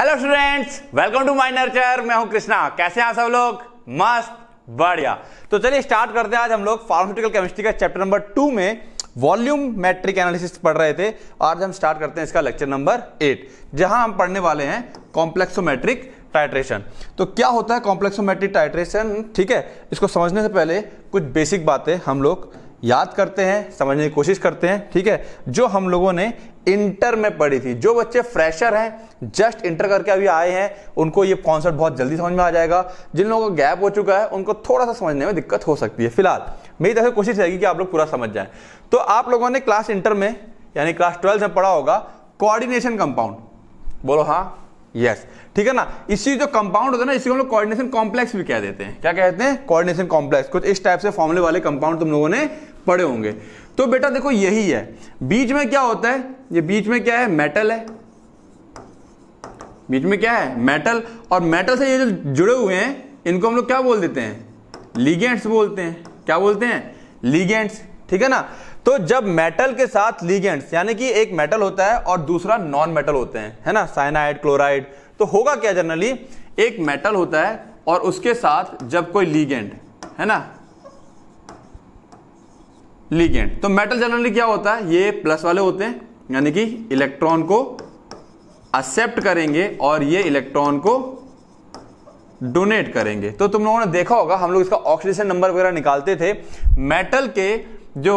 hello students welcome to my nurture मैं हूं कृष्णा कैसे हैं सब लोग मस्त बढ़िया तो चलिए स्टार्ट करते हैं आज हम लोग फार्मास्यूटिकल केमिस्ट्री का चैप्टर नंबर टू में वॉल्यूम मैट्रिक एनालिसिस पढ़ रहे थे आज हम स्टार्ट करते हैं इसका लेक्चर नंबर एट जहां हम पढ़ने वाले हैं कॉम्प्लेक्सोमेट्रिक टाइट्रेशन तो क्या होता है कॉम्प्लेक्सोमेट्रिक टाइट्रेशन ठीक है इसको समझने से पहले कुछ बेसिक बातें हम लोग याद करते हैं समझने की कोशिश करते हैं ठीक है जो हम लोगों ने इंटर में पढ़ी थी जो बच्चे फ्रेशर हैं जस्ट इंटर करके अभी आए हैं उनको ये कॉन्सेप्ट बहुत जल्दी समझ में आ जाएगा जिन लोगों का गैप हो चुका है उनको थोड़ा सा समझने में दिक्कत हो सकती है फिलहाल मेरी तरफ से कोशिश रहेगी कि आप लोग पूरा समझ जाएं तो आप लोगों ने क्लास इंटर में यानी क्लास ट्वेल्थ में पढ़ा होगा कोऑर्डिनेशन कंपाउंड बोलो हाँ यस ठीक है ना इसी जो कंपाउंड होता है ना इसी को हम लोग कोऑर्डिनेशन कॉम्प्लेक्स भी कह देते हैं क्या कहते हैं कोऑर्डिनेशन कॉम्प्लेक्स कुछ इस टाइप से फॉर्मूले वाले कंपाउंड तुम लोगों ने पढ़े होंगे तो बेटा देखो यही है बीच में क्या होता है ये बीच में क्या है मेटल है बीच में क्या है मेटल और मेटल से ये जो जुड़े हुए हैं इनको हम लोग क्या बोल देते हैं लीगेंट्स बोलते हैं क्या बोलते हैं लीगेंट्स ठीक है ना तो जब मेटल के साथ लीगेंट्स यानी कि एक मेटल होता है और दूसरा नॉन मेटल होते हैं है ना साइनाइड क्लोराइड तो होगा क्या जनरली एक मेटल होता है और उसके साथ जब कोई लीगेंट है ना लिगेंड तो मेटल जनरली क्या होता है ये प्लस वाले होते हैं यानी कि इलेक्ट्रॉन को एक्सेप्ट करेंगे और ये इलेक्ट्रॉन को डोनेट करेंगे तो तुम लोगों ने देखा होगा हम लोग इसका ऑक्सीडेशन नंबर वगैरह निकालते थे मेटल के जो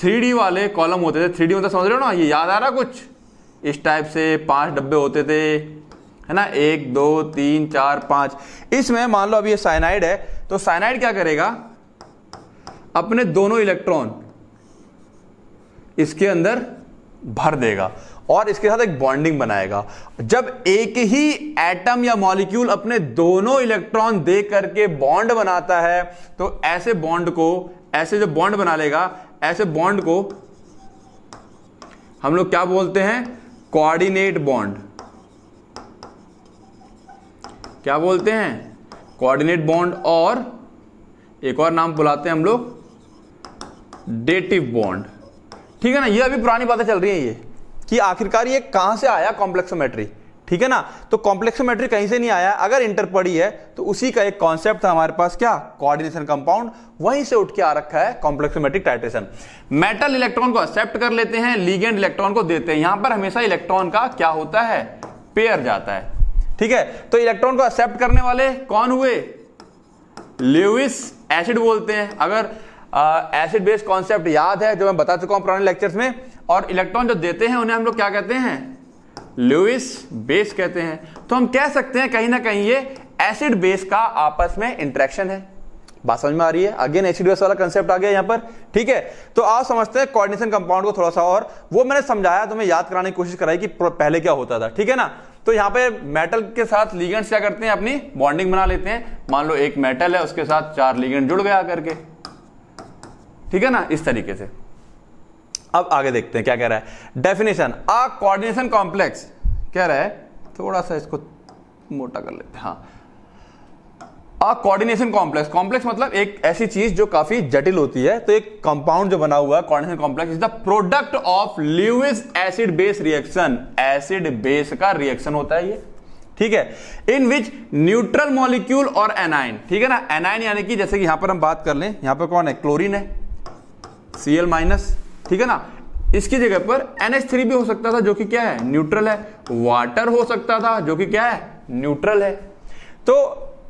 थ्री वाले कॉलम होते थे थ्री मतलब समझ रहे हो ना ये याद आ रहा कुछ इस टाइप से पांच डब्बे होते थे है ना एक दो तीन चार पांच इसमें मान लो अभी ये साइनाइड है तो साइनाइड क्या करेगा अपने दोनों इलेक्ट्रॉन इसके अंदर भर देगा और इसके साथ एक बॉन्डिंग बनाएगा जब एक ही एटम या मॉलिक्यूल अपने दोनों इलेक्ट्रॉन दे करके बॉन्ड बनाता है तो ऐसे बॉन्ड को ऐसे जो बॉन्ड बना लेगा ऐसे बॉन्ड को हम लोग क्या बोलते हैं कोऑर्डिनेट बॉन्ड क्या बोलते हैं कोऑर्डिनेट बॉन्ड और एक और नाम बुलाते हैं हम लोग डेटिव बॉन्ड ठीक है ना ये अभी पुरानी बातें चल रही है ये कि आखिरकार ये कहां से आया कॉम्प्लेक्सोमेट्री ठीक है ना तो कॉम्प्लेक्सोमेट्री कहीं से नहीं आया अगर इंटर पड़ी है तो उसी का एक कॉन्सेप्ट था हमारे पास क्या कोऑर्डिनेशन कंपाउंड वहीं से उठ के आ रखा है कॉम्प्लेक्सोमेट्रिक टाइट्रेशन मेटल इलेक्ट्रॉन को एक्सेप्ट कर लेते हैं लीगेंड इलेक्ट्रॉन को देते हैं यहां पर हमेशा इलेक्ट्रॉन का क्या होता है पेयर जाता है ठीक है तो इलेक्ट्रॉन को एक्सेप्ट करने वाले कौन हुए लेविस एसिड बोलते हैं अगर एसिड बेस कॉन्सेप्ट याद है जो मैं बता चुका हूं पुराने लेक्चर्स में और इलेक्ट्रॉन जो देते हैं उन्हें हम लोग क्या कहते हैं लुइस बेस कहते हैं तो हम कह सकते हैं कहीं ना कहीं ये एसिड बेस का आपस में इंट्रैक्शन है बात समझ में आ रही है अगेन एसिड बेस वाला कंसेप्ट आ गया यहां पर ठीक है तो आप समझते हैं कोऑर्डिनेशन कंपाउंड को थोड़ा सा और वो मैंने समझाया तो मैं याद कराने की कोशिश कराई कि पहले क्या होता था ठीक है ना तो यहां पे मेटल के साथ लीगेंट्स क्या करते हैं अपनी बॉन्डिंग बना लेते हैं मान लो एक मेटल है उसके साथ चार लीगेंट जुड़ गया करके ठीक है ना इस तरीके से अब आगे देखते हैं क्या कह रहा है डेफिनेशन आ कोऑर्डिनेशन कॉम्प्लेक्स कह रहा है थोड़ा सा इसको मोटा कर लेते हैं हाँ आ कोऑर्डिनेशन कॉम्प्लेक्स कॉम्प्लेक्स मतलब एक ऐसी चीज जो काफी जटिल होती है तो एक कंपाउंड जो बना हुआ है coordination complex is the product of Lewis acid base reaction acid base का रिएक्शन होता है ये ठीक है इन विच न्यूट्रल मॉलिक्यूल और एनाइन ठीक है ना एनाइन यानी कि जैसे कि यहां पर हम बात कर लें यहां पर कौन है क्लोरीन है सी एल माइनस ठीक है ना इसकी जगह पर थ्री भी हो सकता था जो कि क्या है न्यूट्रल है वाटर हो सकता था जो कि क्या है न्यूट्रल है तो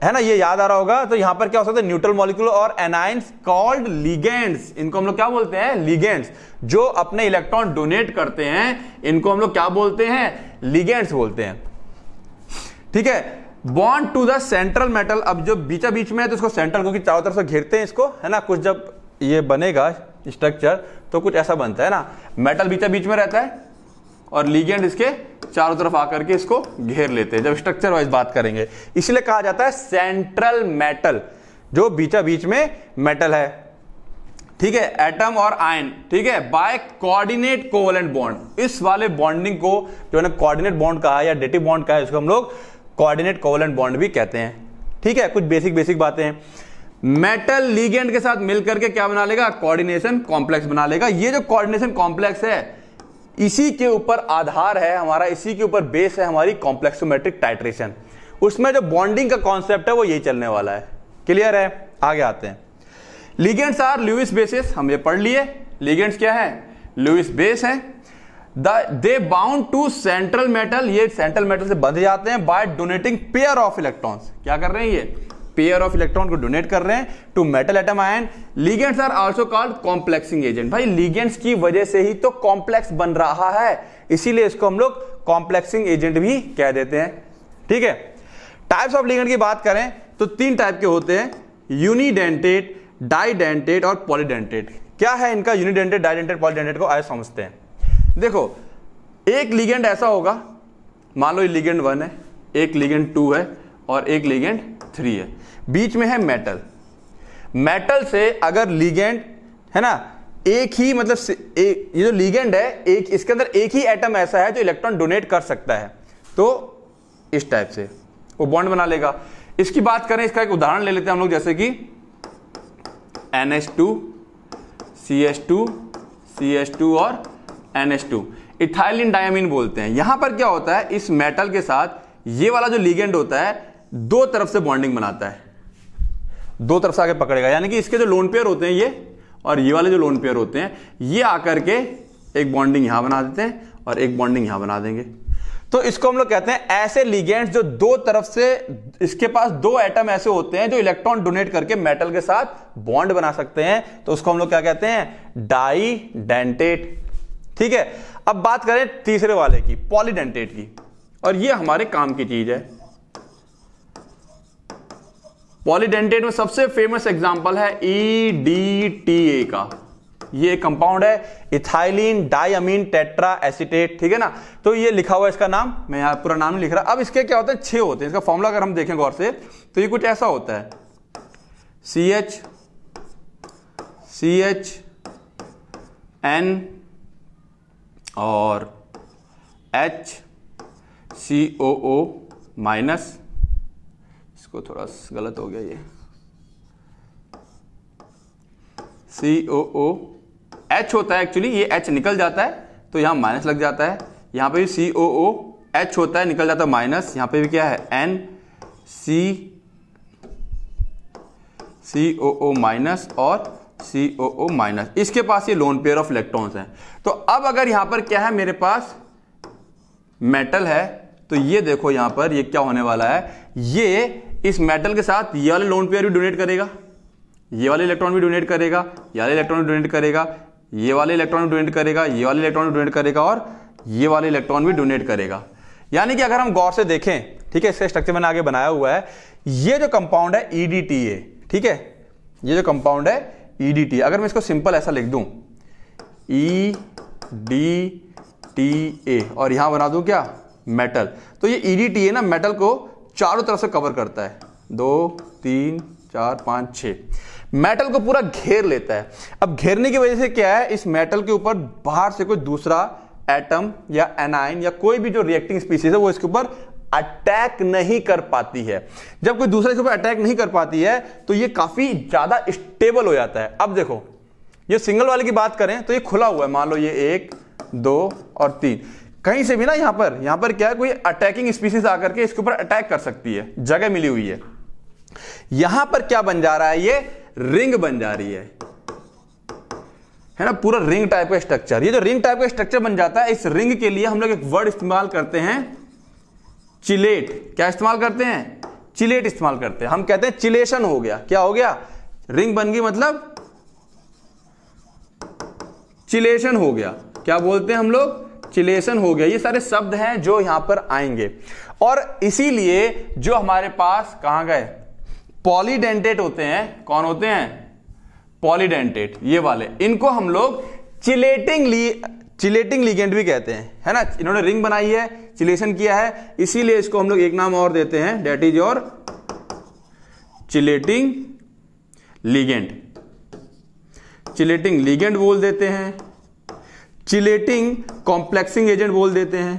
है ना ये याद आ रहा होगा तो यहां पर क्या हो सकता है न्यूट्रल मॉलिक्यूल और एनाइंस कॉल्ड लिगेंड्स इनको हम लोग क्या बोलते हैं लिगेंड्स जो अपने इलेक्ट्रॉन डोनेट करते हैं इनको हम लोग क्या बोलते हैं लिगेंड्स बोलते हैं ठीक है bond to the central metal अब जो बीचा बीच में है तो इसको सेंट्रल क्योंकि चारों तरफ से घेरते हैं इसको है ना कुछ जब ये बनेगा स्ट्रक्चर तो कुछ ऐसा बनता है ना मेटल बीचा बीच में रहता है और लीगेंड इसके चारों तरफ आकर के इसको घेर लेते हैं जब स्ट्रक्चर वाइज बात करेंगे इसलिए कहा जाता है सेंट्रल मेटल जो बीचा बीच में मेटल है ठीक है एटम और आयन ठीक है बाय कोऑर्डिनेट कोवलेंट बॉन्ड इस वाले बॉन्डिंग को जो है कोऑर्डिनेट बॉन्ड कहा या डेटिव बॉन्ड कहा इसको हम लोग कोऑर्डिनेट कोवलेंट बॉन्ड भी कहते हैं ठीक है कुछ बेसिक बेसिक बातें हैं मेटल लीगेंड के साथ मिलकर के क्या बना लेगा कोऑर्डिनेशन कॉम्प्लेक्स बना लेगा ये जो कोऑर्डिनेशन कॉम्प्लेक्स है इसी के ऊपर आधार है हमारा इसी के ऊपर बेस है हमारी कॉम्प्लेक्सोमेट्रिक टाइट्रेशन उसमें जो बॉन्डिंग का कॉन्सेप्ट है वो यही चलने वाला है क्लियर है आगे आते हैं लीगेंड्स आर लुइस बेसिस हम ये पढ़ लिए लीगेंड्स क्या है लुइस बेस है they bound to central metal ये सेंट्रल मेटल से बंध जाते हैं by donating pair of electrons क्या कर रहे हैं ये पेयर ऑफ इलेक्ट्रॉन को डोनेट कर रहे हैं to metal atom ion ligands are also called complexing agent भाई लीगेंट्स की वजह से ही तो कॉम्प्लेक्स बन रहा है इसीलिए इसको हम लोग कॉम्प्लेक्सिंग एजेंट भी कह देते हैं ठीक है टाइप्स ऑफ लीगेंट की बात करें तो तीन टाइप के होते हैं यूनिडेंटेड डाइडेंटेड और पॉलीडेंटेड क्या है इनका यूनिडेंटेड डाइडेंटेड पॉलीडेंटेड को आए समझते हैं देखो एक लीगेंट ऐसा होगा मान लो लीगेंट वन है एक लीगेंट टू है और एक लीगेंट थ्री है बीच में है मेटल मेटल से अगर लीगेंड है ना एक ही मतलब एक, ये जो लीगेंड है एक इसके अंदर एक ही एटम ऐसा है जो इलेक्ट्रॉन डोनेट कर सकता है तो इस टाइप से वो बॉन्ड बना लेगा इसकी बात करें इसका एक उदाहरण ले लेते हैं हम लोग जैसे कि N H two C S two C S two और एन टू इथाइलिन डायमिन बोलते हैं यहां पर क्या होता है इस मेटल के साथ ये वाला जो लीगेंड होता है दो तरफ से बॉन्डिंग बनाता है दो तरफ से आके पकड़ेगा यानी कि इसके जो लोन पेयर होते हैं ये और ये वाले जो लोन पेयर होते हैं ये आकर के एक बॉन्डिंग यहां बना देते हैं और एक बॉन्डिंग यहां बना देंगे तो इसको हम लोग कहते हैं ऐसे लिगेंड्स जो दो तरफ से इसके पास दो एटम ऐसे होते हैं जो इलेक्ट्रॉन डोनेट करके मेटल के साथ बॉन्ड बना सकते हैं तो उसको हम लोग क्या कहते हैं डाई डेंटेट ठीक है अब बात करें तीसरे वाले की पॉलीडेंटेट की और ये हमारे काम की चीज है पॉलीडेंटेट में सबसे फेमस एग्जांपल है ई टी ए का ये कंपाउंड है इथाइलिन डायमीन टेट्रा एसिटेट ठीक है ना तो ये लिखा हुआ है इसका नाम मैं यहां पूरा नाम नहीं लिख रहा अब इसके क्या होते हैं छे होते हैं इसका फॉर्मूला अगर हम देखें गौर से तो ये कुछ ऐसा होता है C H C H N और H C O O minus इसको थोड़ा गलत हो गया ये सी ओ ओ एच होता है एक्चुअली ये एच निकल जाता है तो यहां माइनस लग जाता है यहां पे भी सी ओ ओ एच होता है निकल जाता है माइनस यहां पे भी क्या है एन सी सी ओ ओ माइनस और सी ओ ओ माइनस इसके पास ये लोन पेयर ऑफ इलेक्ट्रॉन्स हैं तो अब अगर यहां पर क्या है मेरे पास मेटल है तो ये देखो यहां पर ये क्या होने वाला है ये इस मेटल के साथ ये वाले लोन पेयर भी डोनेट करेगा ये वाले इलेक्ट्रॉन भी डोनेट करेगा ये वाले इलेक्ट्रॉन डोनेट करेगा ये वाले इलेक्ट्रॉन डोनेट करेगा ये वाले इलेक्ट्रॉन डोनेट करेगा और ये वाले इलेक्ट्रॉन भी डोनेट करेगा यानी कि अगर हम गौर से देखें ठीक है इसका स्ट्रक्चर मैंने आगे बनाया हुआ है ये जो कंपाउंड है ईडीटीए e ठीक है ये जो कंपाउंड है ईडीटीए e अगर मैं इसको सिंपल ऐसा लिख दूं ई डी टी ए और यहां बना दूं क्या मेटल तो ये ईडीटीए e ना मेटल को चारों तरफ से कवर करता है दो तीन चार पांच छ मेटल को पूरा घेर लेता है अब घेरने की वजह से क्या है इस मेटल के ऊपर बाहर से कोई दूसरा एटम या एनाइन या कोई भी जो रिएक्टिंग स्पीसीज है वो इसके ऊपर अटैक नहीं कर पाती है जब कोई दूसरे के ऊपर अटैक नहीं कर पाती है तो ये काफ़ी ज़्यादा स्टेबल हो जाता है अब देखो ये सिंगल वाले की बात करें तो ये खुला हुआ है मान लो ये एक दो और तीन कहीं से भी ना यहां पर यहां पर क्या है कोई अटैकिंग स्पीसीज आकर के इसके ऊपर अटैक कर सकती है जगह मिली हुई है यहां पर क्या बन जा रहा है ये रिंग बन जा रही है है ना पूरा रिंग टाइप का स्ट्रक्चर ये जो रिंग टाइप का स्ट्रक्चर बन जाता है इस रिंग के लिए हम लोग एक वर्ड इस्तेमाल करते हैं चिलेट क्या इस्तेमाल करते हैं चिलेट इस्तेमाल करते हैं हम कहते हैं चिलेशन हो गया क्या हो गया रिंग बन गई मतलब चिलेशन हो गया क्या बोलते हैं हम लोग चिलेशन हो गया ये सारे शब्द हैं जो यहां पर आएंगे और इसीलिए जो हमारे पास कहां गए पॉलीडेंटेट होते हैं कौन होते हैं पॉलीडेंटेट ये वाले इनको हम लोग चिलेटिंग ली चिलेटिंग लिगेंड भी कहते हैं है ना इन्होंने रिंग बनाई है चिलेशन किया है इसीलिए इसको हम लोग एक नाम और देते हैं that is your chelating ligand chelating ligand बोल देते हैं चिलेटिंग कॉम्प्लेक्सिंग एजेंट बोल देते हैं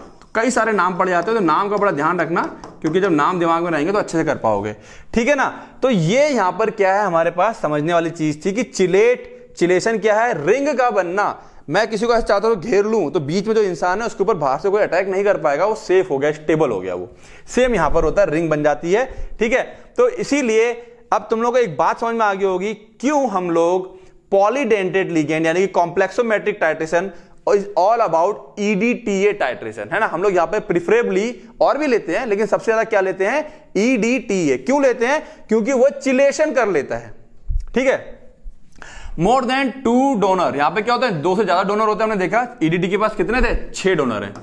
तो कई सारे नाम पड़ जाते हैं तो नाम का बड़ा ध्यान रखना क्योंकि जब नाम दिमाग में रहेंगे तो अच्छे से कर पाओगे ठीक है ना तो ये यहां पर क्या है हमारे पास समझने वाली चीज़ थी कि चिलेट चिलेशन क्या है रिंग का बनना मैं किसी को ऐसा चाहता हूं तो घेर लूं तो बीच में जो इंसान है उसके ऊपर बाहर से कोई अटैक नहीं कर पाएगा वो सेफ हो गया स्टेबल हो गया वो सेम यहां पर होता है रिंग बन जाती है ठीक है तो इसीलिए अब तुम लोग को एक बात समझ में आ गई होगी क्यों हम लोग पॉलीडेंटेड लिगेंड यानी कि complexometric titration is all about EDTA titration है ना हम लोग यहां पे प्रिफरेबली और भी लेते हैं लेकिन सबसे ज्यादा क्या लेते हैं ईडीटीए e क्यों लेते हैं क्योंकि वो चिलेशन कर लेता है ठीक है मोर देन टू डोनर यहां पे क्या होता है दो से ज्यादा डोनर होते हैं हमने देखा ईडीटी e के पास कितने थे छह डोनर हैं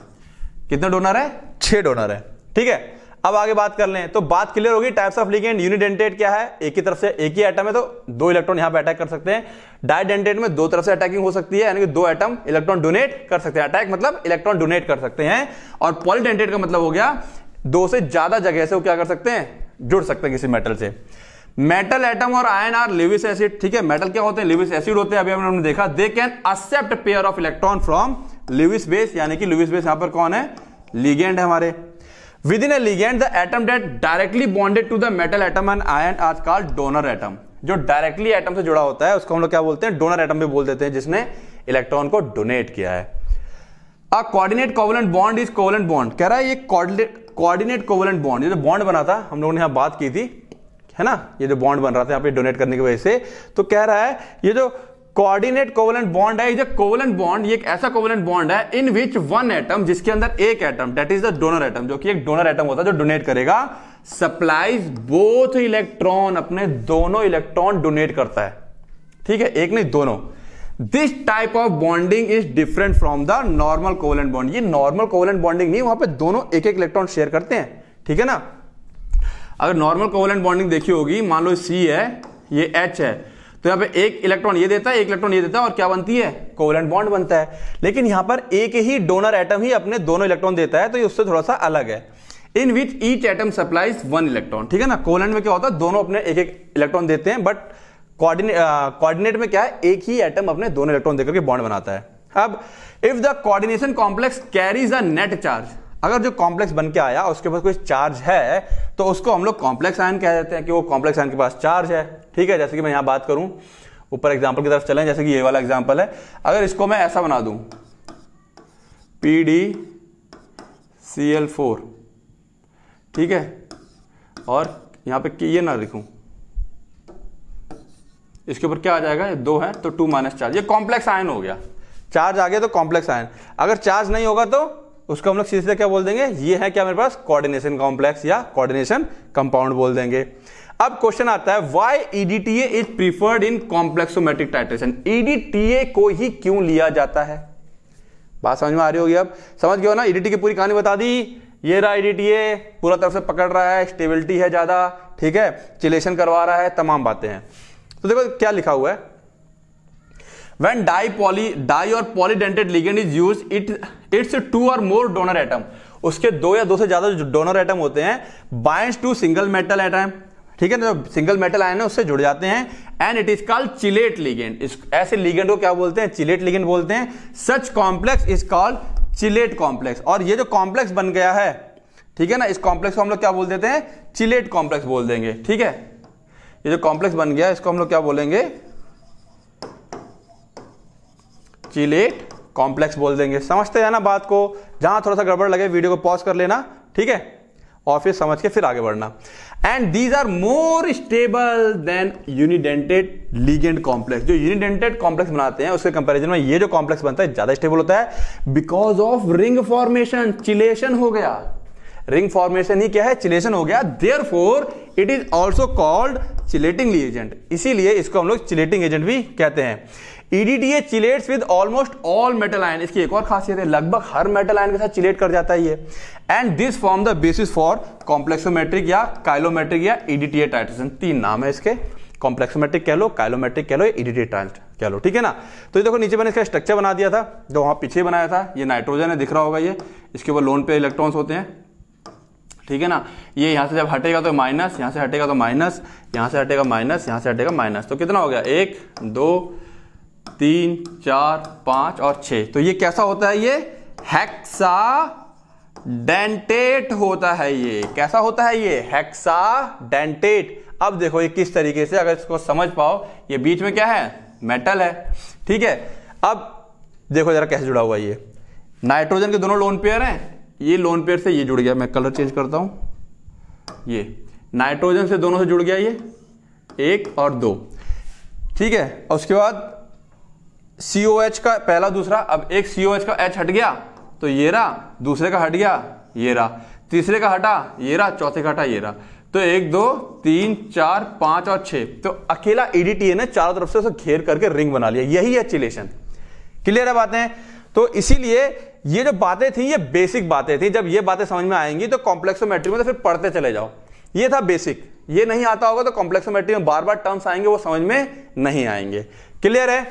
कितने डोनर हैं छह डोनर हैं ठीक है अब आगे बात कर लें तो बात क्लियर होगी टाइप्स ऑफ लिगेंड यूनिडेंटेड क्या है एक ही तरफ से एक ही एटम है तो दो इलेक्ट्रॉन यहां पर अटैक कर सकते हैं डायडेंटेट में दो तरफ से अटैकिंग हो सकती है यानी कि दो एटम इलेक्ट्रॉन डोनेट कर सकते हैं अटैक मतलब इलेक्ट्रॉन डोनेट कर सकते हैं और पॉलीडेंटेड का मतलब हो गया दो से ज्यादा जगह से वो क्या कर सकते हैं जुड़ सकते हैं किसी मेटल से मेटल एटम और आयन आर लिविस एसिड ठीक है मेटल क्या होते हैं लिविस एसिड होते हैं अभी हमने देखा they can accept pair of electron from Lewis base यानी कि लिविस बेस यहां पर कौन है लिगेंड है हमारे within a ligand the atom that directly bonded to the metal atom and ion आज कॉल डोनर एटम जो डायरेक्टली एटम से जुड़ा होता है उसको हम लोग क्या बोलते हैं डोनर एटम भी बोल देते हैं जिसने इलेक्ट्रॉन को डोनेट किया है a coordinate covalent bond is covalent bond कह रहा है ये कोऑर्डिनेट कोवलेंट बॉन्ड ये जो बॉन्ड बना था हम लोगों ने यहां बात की थी है ना ये जो बॉन्ड बन रहा था यहां पे डोनेट करने की वजह से तो कह रहा है ये जो कोऑर्डिनेट कोवलेंट बॉन्ड है जो कोवलेंट बॉन्ड ये एक ऐसा कोवलेंट बॉन्ड है इन विच वन एटम जिसके अंदर एक atom that is the donor atom जो कि एक डोनर एटम होता है जो डोनेट करेगा सप्लाईज बोथ इलेक्ट्रॉन अपने दोनों इलेक्ट्रॉन डोनेट करता है ठीक है एक नहीं दोनों this type of bonding is different from the normal covalent bond ये नॉर्मल कोवलेंट बॉन्डिंग नहीं वहां पे दोनों एक एक इलेक्ट्रॉन शेयर करते हैं ठीक है ना अगर नॉर्मल कोवलेंट बॉन्डिंग देखी होगी मान लो सी है ये एच है तो यहाँ पे एक इलेक्ट्रॉन ये देता है एक इलेक्ट्रॉन ये देता है और क्या बनती है कोवलेंट बॉन्ड बनता है लेकिन यहाँ पर एक ही डोनर एटम ही अपने दोनों इलेक्ट्रॉन देता है तो ये उससे थोड़ा सा अलग है in which each atom supplies one electron ठीक है ना कोवलेंट में क्या होता है दोनों अपने एक एक इलेक्ट्रॉन देते हैं बट कोऑर्डिनेट में क्या है एक ही एटम अपने दोनों इलेक्ट्रॉन देकर के बॉन्ड बनाता है अब if the coordination complex carries a net charge अगर जो कॉम्प्लेक्स बन के आया उसके पास कोई चार्ज है तो उसको हम लोग कॉम्प्लेक्स आयन कह देते हैं कि वो कॉम्प्लेक्स आयन के पास चार्ज है ठीक है जैसे कि मैं यहां बात करूं ऊपर एग्जाम्पल की तरफ चले जैसे कि ये वाला एग्जाम्पल है अगर इसको मैं ऐसा बना दू P D C L four ठीक है और यहां पे ये ना लिखूँ इसके ऊपर क्या आ जाएगा ये दो है तो टू माइनस चार्ज ये कॉम्प्लेक्स आयन हो गया चार्ज आ गया तो कॉम्प्लेक्स आयन अगर चार्ज नहीं होगा तो उसको हम लोग सीधे क्या बोल देंगे ये है क्या मेरे पास कोऑर्डिनेशन कॉम्प्लेक्स या कोऑर्डिनेशन कंपाउंड बोल देंगे अब क्वेश्चन आता है why EDTA is preferred in complexometric titration EDTA को ही क्यों लिया जाता है बात समझ में आ रही होगी अब समझ गया ना ईडीटी e की पूरी कहानी बता दी ये रहा ईडीटीए e पूरा तरफ से पकड़ रहा है स्टेबिलिटी है ज्यादा ठीक है चिलेशन करवा रहा है तमाम बातें हैं तो देखो क्या लिखा हुआ है वेन डाई पॉली डाई और polydentate ligand is use it it's two और मोर डोनर एटम उसके दो या दो से ज्यादा जो डोनर एटम होते हैं bind to single metal atom ठीक है ना जो सिंगल मेटल आयन है उससे जुड़ जाते हैं and it is called chelate ligand इस ऐसे लिगेंड को क्या बोलते हैं चिलेट लिगेंड बोलते हैं such complex is called chelate complex और ये जो कॉम्प्लेक्स बन गया है ठीक है ना इस कॉम्प्लेक्स को हम लोग क्या बोल देते हैं चिलेट कॉम्प्लेक्स बोल देंगे ठीक है ये जो कॉम्प्लेक्स बन गया इसको हम लोग क्या बोलेंगे चिलेट कॉम्प्लेक्स बोल देंगे समझते हैं ना बात को जहां थोड़ा सा गड़बड़ लगे वीडियो को पॉज कर लेना ठीक है और फिर समझ के फिर आगे बढ़ना and these are more stable than unidentate ligand complex जो यूनिडेंटेड कॉम्प्लेक्स बनाते हैं उसके कंपेरिजन में ये जो कॉम्प्लेक्स बनता है ज्यादा स्टेबल होता है because of ring formation chelation हो गया रिंग फॉर्मेशन ही क्या है चिलेशन हो गया therefore it is also called chelating agent इसीलिए इसको हम लोग चिलेटिंग एजेंट भी कहते हैं EDTA chelates with almost all metal ion इसकी एक और खासियत है लगभग हर मेटल आयन के साथ चिलेट कर जाता है ये and this form the basis for complexometric या काइलोमेट्रिक या ईडीटीए e टाइट्रेशन तीन नाम है इसके कॉम्प्लेक्सोमेट्रिक कह लो काइलोमेट्रिक कह लो ईडीटीए टाइट e कह लो ठीक है ना तो ये देखो नीचे मैंने इसका स्ट्रक्चर बना दिया था जो वहां पीछे बनाया था ये नाइट्रोजन है दिख रहा होगा ये इसके ऊपर लोन पे इलेक्ट्रॉन्स होते हैं ठीक है ना ये यहां से जब हटेगा तो माइनस यहां से हटेगा तो माइनस यहां से हटेगा माइनस यहां से हटेगा माइनस तो कितना हो गया एक दो तीन चार पांच और छह तो ये कैसा होता है ये हेक्सा डेंटेट होता है ये कैसा होता है ये हेक्सा डेंटेट अब देखो ये किस तरीके से अगर इसको समझ पाओ ये बीच में क्या है मेटल है ठीक है अब देखो जरा कैसे जुड़ा हुआ ये नाइट्रोजन के दोनों लोन पेयर हैं ये लोन पेयर से ये जुड़ गया मैं कलर चेंज करता हूं ये नाइट्रोजन से दोनों से जुड़ गया ये एक और दो ठीक है उसके बाद सीओ एच का पहला दूसरा अब एक सीओ एच का एच हट गया तो ये रहा दूसरे का हट गया ये रहा तीसरे का हटा ये रहा चौथे का हटा ये रहा तो एक दो तीन चार पांच और छह तो अकेला ईडीटीए e ने चारों तरफ से उसे घेर करके रिंग बना लिया यही है चिलेशन क्लियर है बातें तो इसीलिए ये जो बातें थी ये बेसिक बातें थी जब ये बातें समझ में आएंगी तो कॉम्प्लेक्सोमेट्री में तो फिर पढ़ते चले जाओ ये था बेसिक ये नहीं आता होगा तो कॉम्प्लेक्सोमेट्री में बार बार टर्म्स आएंगे वो समझ में नहीं आएंगे क्लियर है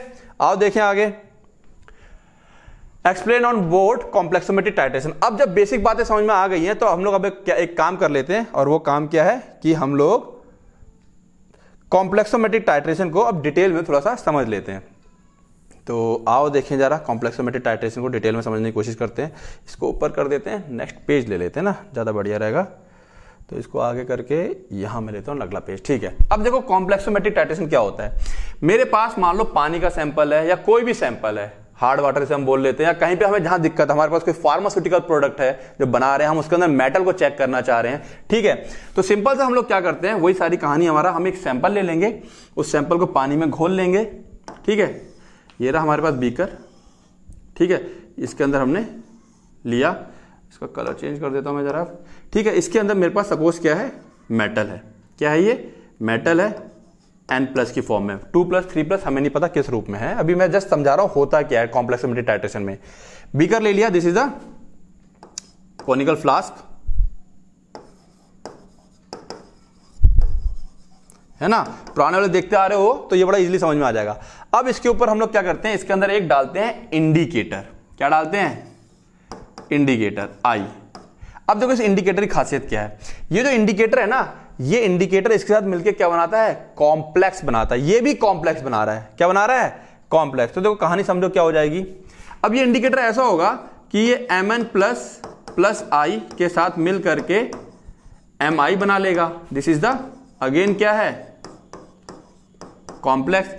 आओ देखें आगे explain on board complexometric titration अब जब बेसिक बातें समझ में आ गई हैं तो हम लोग अब एक, एक काम कर लेते हैं और वो काम क्या है कि हम लोग कॉम्प्लेक्सोमेट्रिक टाइट्रेशन को अब डिटेल में थोड़ा सा समझ लेते हैं तो आओ देखें जरा कॉम्प्लेक्सोमेट्रिक टाइट्रेशन को डिटेल में समझने की कोशिश करते हैं इसको ऊपर कर देते हैं नेक्स्ट पेज ले लेते हैं ना ज़्यादा बढ़िया रहेगा तो इसको आगे करके यहां में लेता हूं अगला पेज ठीक है अब देखो कॉम्प्लेक्सोमेट्रिक टाइटेशन क्या होता है मेरे पास मान लो पानी का सैंपल है या कोई भी सैंपल है हार्ड वाटर से हम बोल लेते हैं या कहीं पे हमें जहां दिक्कत है हमारे पास कोई फार्मास्यूटिकल प्रोडक्ट है जो बना रहे हैं हम उसके अंदर मेटल को चेक करना चाह रहे हैं ठीक है तो सिंपल से हम लोग क्या करते हैं वही सारी कहानी हमारा हम एक सैंपल ले लेंगे उस सैंपल को पानी में घोल लेंगे ठीक है ये रहा हमारे पास बीकर ठीक है इसके अंदर हमने लिया इसका कलर चेंज कर देता हूँ मैं ज़रा ठीक है इसके अंदर मेरे पास सपोज क्या है मेटल है क्या है ये मेटल है एन प्लस की फॉर्म में टू प्लस थ्री प्लस हमें नहीं पता किस रूप में है अभी मैं जस्ट समझा रहा हूं होता क्या है कॉम्प्लेक्स टाइट्रेशन में बीकर ले लिया दिस इज अनिकल फ्लास्क है ना पुराने वाले देखते आ रहे हो तो ये बड़ा इजीली समझ में आ जाएगा अब इसके ऊपर हम लोग क्या करते हैं इसके अंदर एक डालते हैं इंडिकेटर क्या डालते हैं इंडिकेटर आई अब देखो इस इंडिकेटर की खासियत क्या है ये जो इंडिकेटर है ना ये इंडिकेटर इसके साथ मिलकर क्या बनाता है कॉम्प्लेक्स बनाता है ये भी कॉम्प्लेक्स बना रहा है क्या बना रहा है कॉम्प्लेक्स तो देखो कहानी समझो क्या हो जाएगी अब ये इंडिकेटर ऐसा होगा कि ये M N plus plus I के साथ मिल करके एम आई बना लेगा दिस इज द अगेन क्या है कॉम्प्लेक्स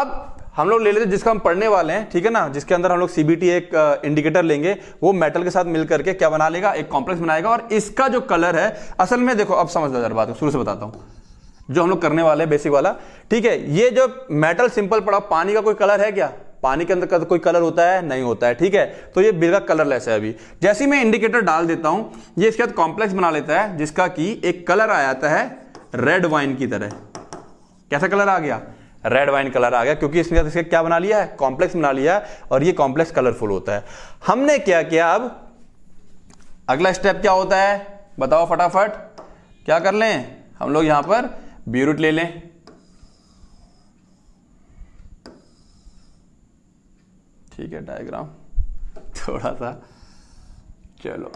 अब हम लोग ले लेते हैं जिसका हम पढ़ने वाले हैं ठीक है ना जिसके अंदर हम लोग सीबीटी एक इंडिकेटर लेंगे वो मेटल के साथ मिलकर के क्या बना लेगा एक कॉम्प्लेक्स बनाएगा और इसका जो कलर है असल में देखो अब समझ जरा बात शुरू से बताता हूँ जो हम लोग करने वाले हैं बेसिक वाला ठीक है ये जो मेटल सिंपल पड़ा पानी का कोई कलर है क्या पानी के अंदर का कोई कलर होता है नहीं होता है ठीक है तो ये बिल्कुल कलरलेस है अभी जैसे ही मैं इंडिकेटर डाल देता हूं ये इसके बाद कॉम्प्लेक्स बना लेता है जिसका कि एक कलर आ जाता है रेड वाइन की तरह कैसा कलर आ गया रेड वाइन कलर आ गया क्योंकि इसके साथ क्या बना लिया है कॉम्प्लेक्स बना लिया है और ये कॉम्प्लेक्स कलरफुल होता है हमने क्या किया अब अगला स्टेप क्या होता है बताओ फटाफट क्या कर लें हम लोग यहां पर बीरूट ले लें ठीक है डायग्राम थोड़ा सा चलो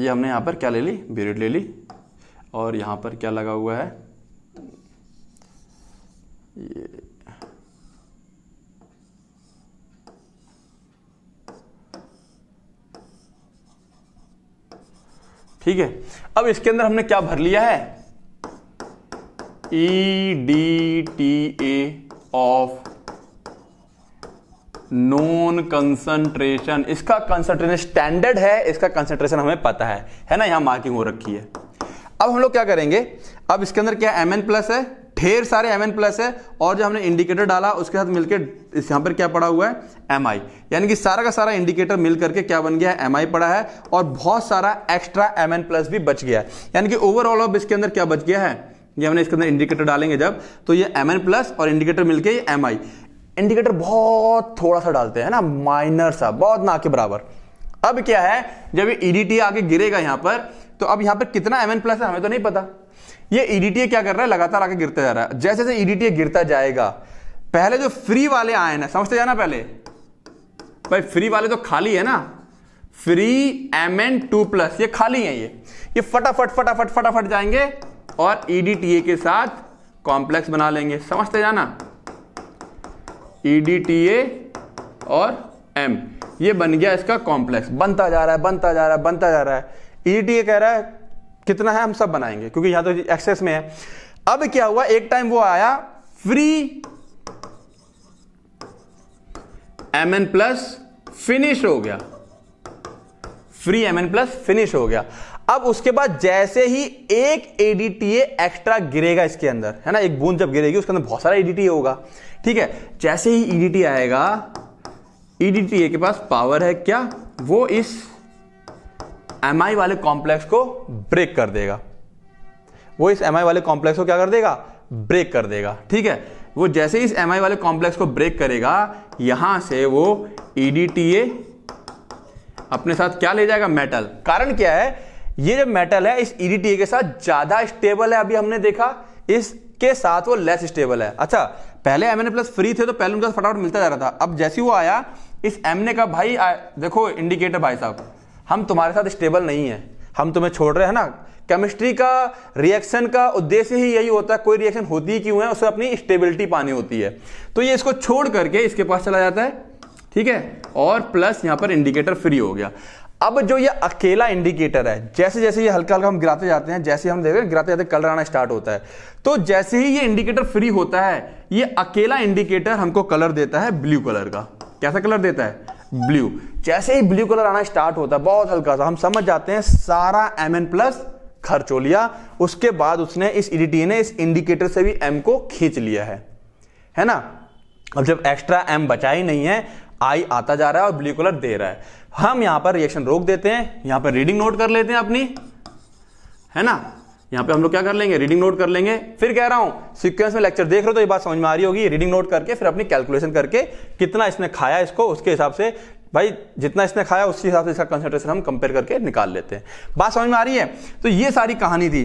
ये हमने यहां पर क्या ले ली ब्यूरूट ले ली और यहां पर क्या लगा हुआ है ठीक है अब इसके अंदर हमने क्या भर लिया है E D T A of known concentration इसका कंसंट्रेशन स्टैंडर्ड है इसका कंसंट्रेशन हमें पता है है ना यहां मार्किंग हो रखी है अब हम लोग क्या करेंगे अब इसके अंदर क्या एम एन प्लस है ढेर सारे एम एन प्लस है और जो हमने इंडिकेटर डाला उसके साथ मिलकर इस पर क्या पड़ा हुआ है एम आई यानी कि सारा का सारा इंडिकेटर मिल करके क्या बन गया है एम आई पड़ा है और बहुत सारा एक्स्ट्रा एम एन प्लस भी बच गया है यानी कि ओवरऑल अब इसके अंदर क्या बच गया है ये हमने इसके अंदर इंडिकेटर डालेंगे जब तो ये एम एन प्लस और इंडिकेटर मिलकर एम आई इंडिकेटर बहुत थोड़ा सा डालते हैं ना माइनर सा बहुत ना के बराबर अब क्या है जब ये ईडीटी e आके गिरेगा यहां पर तो अब यहां पर कितना एम एन प्लस है हमें तो नहीं पता ये ईडीटीए e क्या कर रहा है लगातार आगे गिरता जा रहा है जैसे जैसे ईडीटीए e गिरता जाएगा पहले जो फ्री वाले आए ना समझते जाना पहले भाई फ्री वाले तो खाली है ना free M N two plus ये खाली है ये ये फटाफट फटाफट फटाफट जाएंगे और ईडीटीए e के साथ कॉम्प्लेक्स बना लेंगे समझते जाना ईडीटीए और एम ये बन गया इसका कॉम्प्लेक्स बनता जा रहा है बनता जा रहा है बनता जा रहा है ईडीटीए कह रहा है कितना है हम सब बनाएंगे क्योंकि यहां तो एक्सेस में है अब क्या हुआ एक टाइम वो आया free M N plus finish हो गया free M N plus finish हो गया अब उसके बाद जैसे ही एक एडीटीए एक्स्ट्रा गिरेगा इसके अंदर है ना एक बूंद जब गिरेगी उसके अंदर बहुत सारा एडीटीए होगा ठीक है जैसे ही ईडीटी e आएगा ईडीटीए e के पास पावर है क्या वो इस एम वाले कॉम्प्लेक्स को ब्रेक कर देगा वो इस एम वाले कॉम्प्लेक्स को क्या कर देगा ब्रेक कर देगा ठीक है वो जैसे ही इस एम वाले कॉम्प्लेक्स को ब्रेक करेगा यहां से वो ईडीटीए e अपने साथ क्या ले जाएगा मेटल कारण क्या है ये जो मेटल है इस ईडीटीए e के साथ ज्यादा स्टेबल है अभी हमने देखा इसके साथ वो लेस स्टेबल है अच्छा पहले एम प्लस फ्री थे तो पहले उनके साथ फटाफट मिलता जा रहा था अब जैसे वो आया इस एम ने का भाई आ, देखो इंडिकेटर भाई साहब हम तुम्हारे साथ स्टेबल नहीं है हम तुम्हें छोड़ रहे हैं ना केमिस्ट्री का रिएक्शन का उद्देश्य ही यही होता है कोई रिएक्शन होती ही क्यों है उसे अपनी स्टेबिलिटी पानी होती है तो ये इसको छोड़ करके इसके पास चला जाता है ठीक है और प्लस यहाँ पर इंडिकेटर फ्री हो गया अब जो ये अकेला इंडिकेटर है जैसे जैसे ये हल्का हल्का हम गिराते जाते हैं जैसे हम देख रहे गिराते जाते कलर आना स्टार्ट होता है तो जैसे ही ये इंडिकेटर फ्री होता है ये अकेला इंडिकेटर हमको कलर देता है ब्लू कलर का कैसा कलर देता है ब्लू जैसे ही ब्लू कलर आना स्टार्ट होता है बहुत हल्का सा हम समझ जाते हैं सारा एम एन प्लस खर्च हो लिया उसके बाद उसने इस ईडीटी e ने इस इंडिकेटर से भी एम को खींच लिया है है ना अब जब एक्स्ट्रा एम बचा ही नहीं है आई आता जा रहा है और ब्लू कलर दे रहा है हम यहां पर रिएक्शन रोक देते हैं यहां पर रीडिंग नोट कर लेते हैं अपनी है ना यहाँ पे हम लोग क्या कर लेंगे रीडिंग नोट कर लेंगे फिर कह रहा हूँ सिक्वेंस में लेक्चर देख रहे हो तो ये बात समझ में आ रही होगी रीडिंग नोट करके फिर अपनी कैलकुलेशन करके कितना इसने खाया इसको उसके हिसाब से भाई जितना इसने खाया उसके हिसाब से इसका कंसेंट्रेशन हम कंपेयर करके निकाल लेते हैं बात समझ में आ रही है तो ये सारी कहानी थी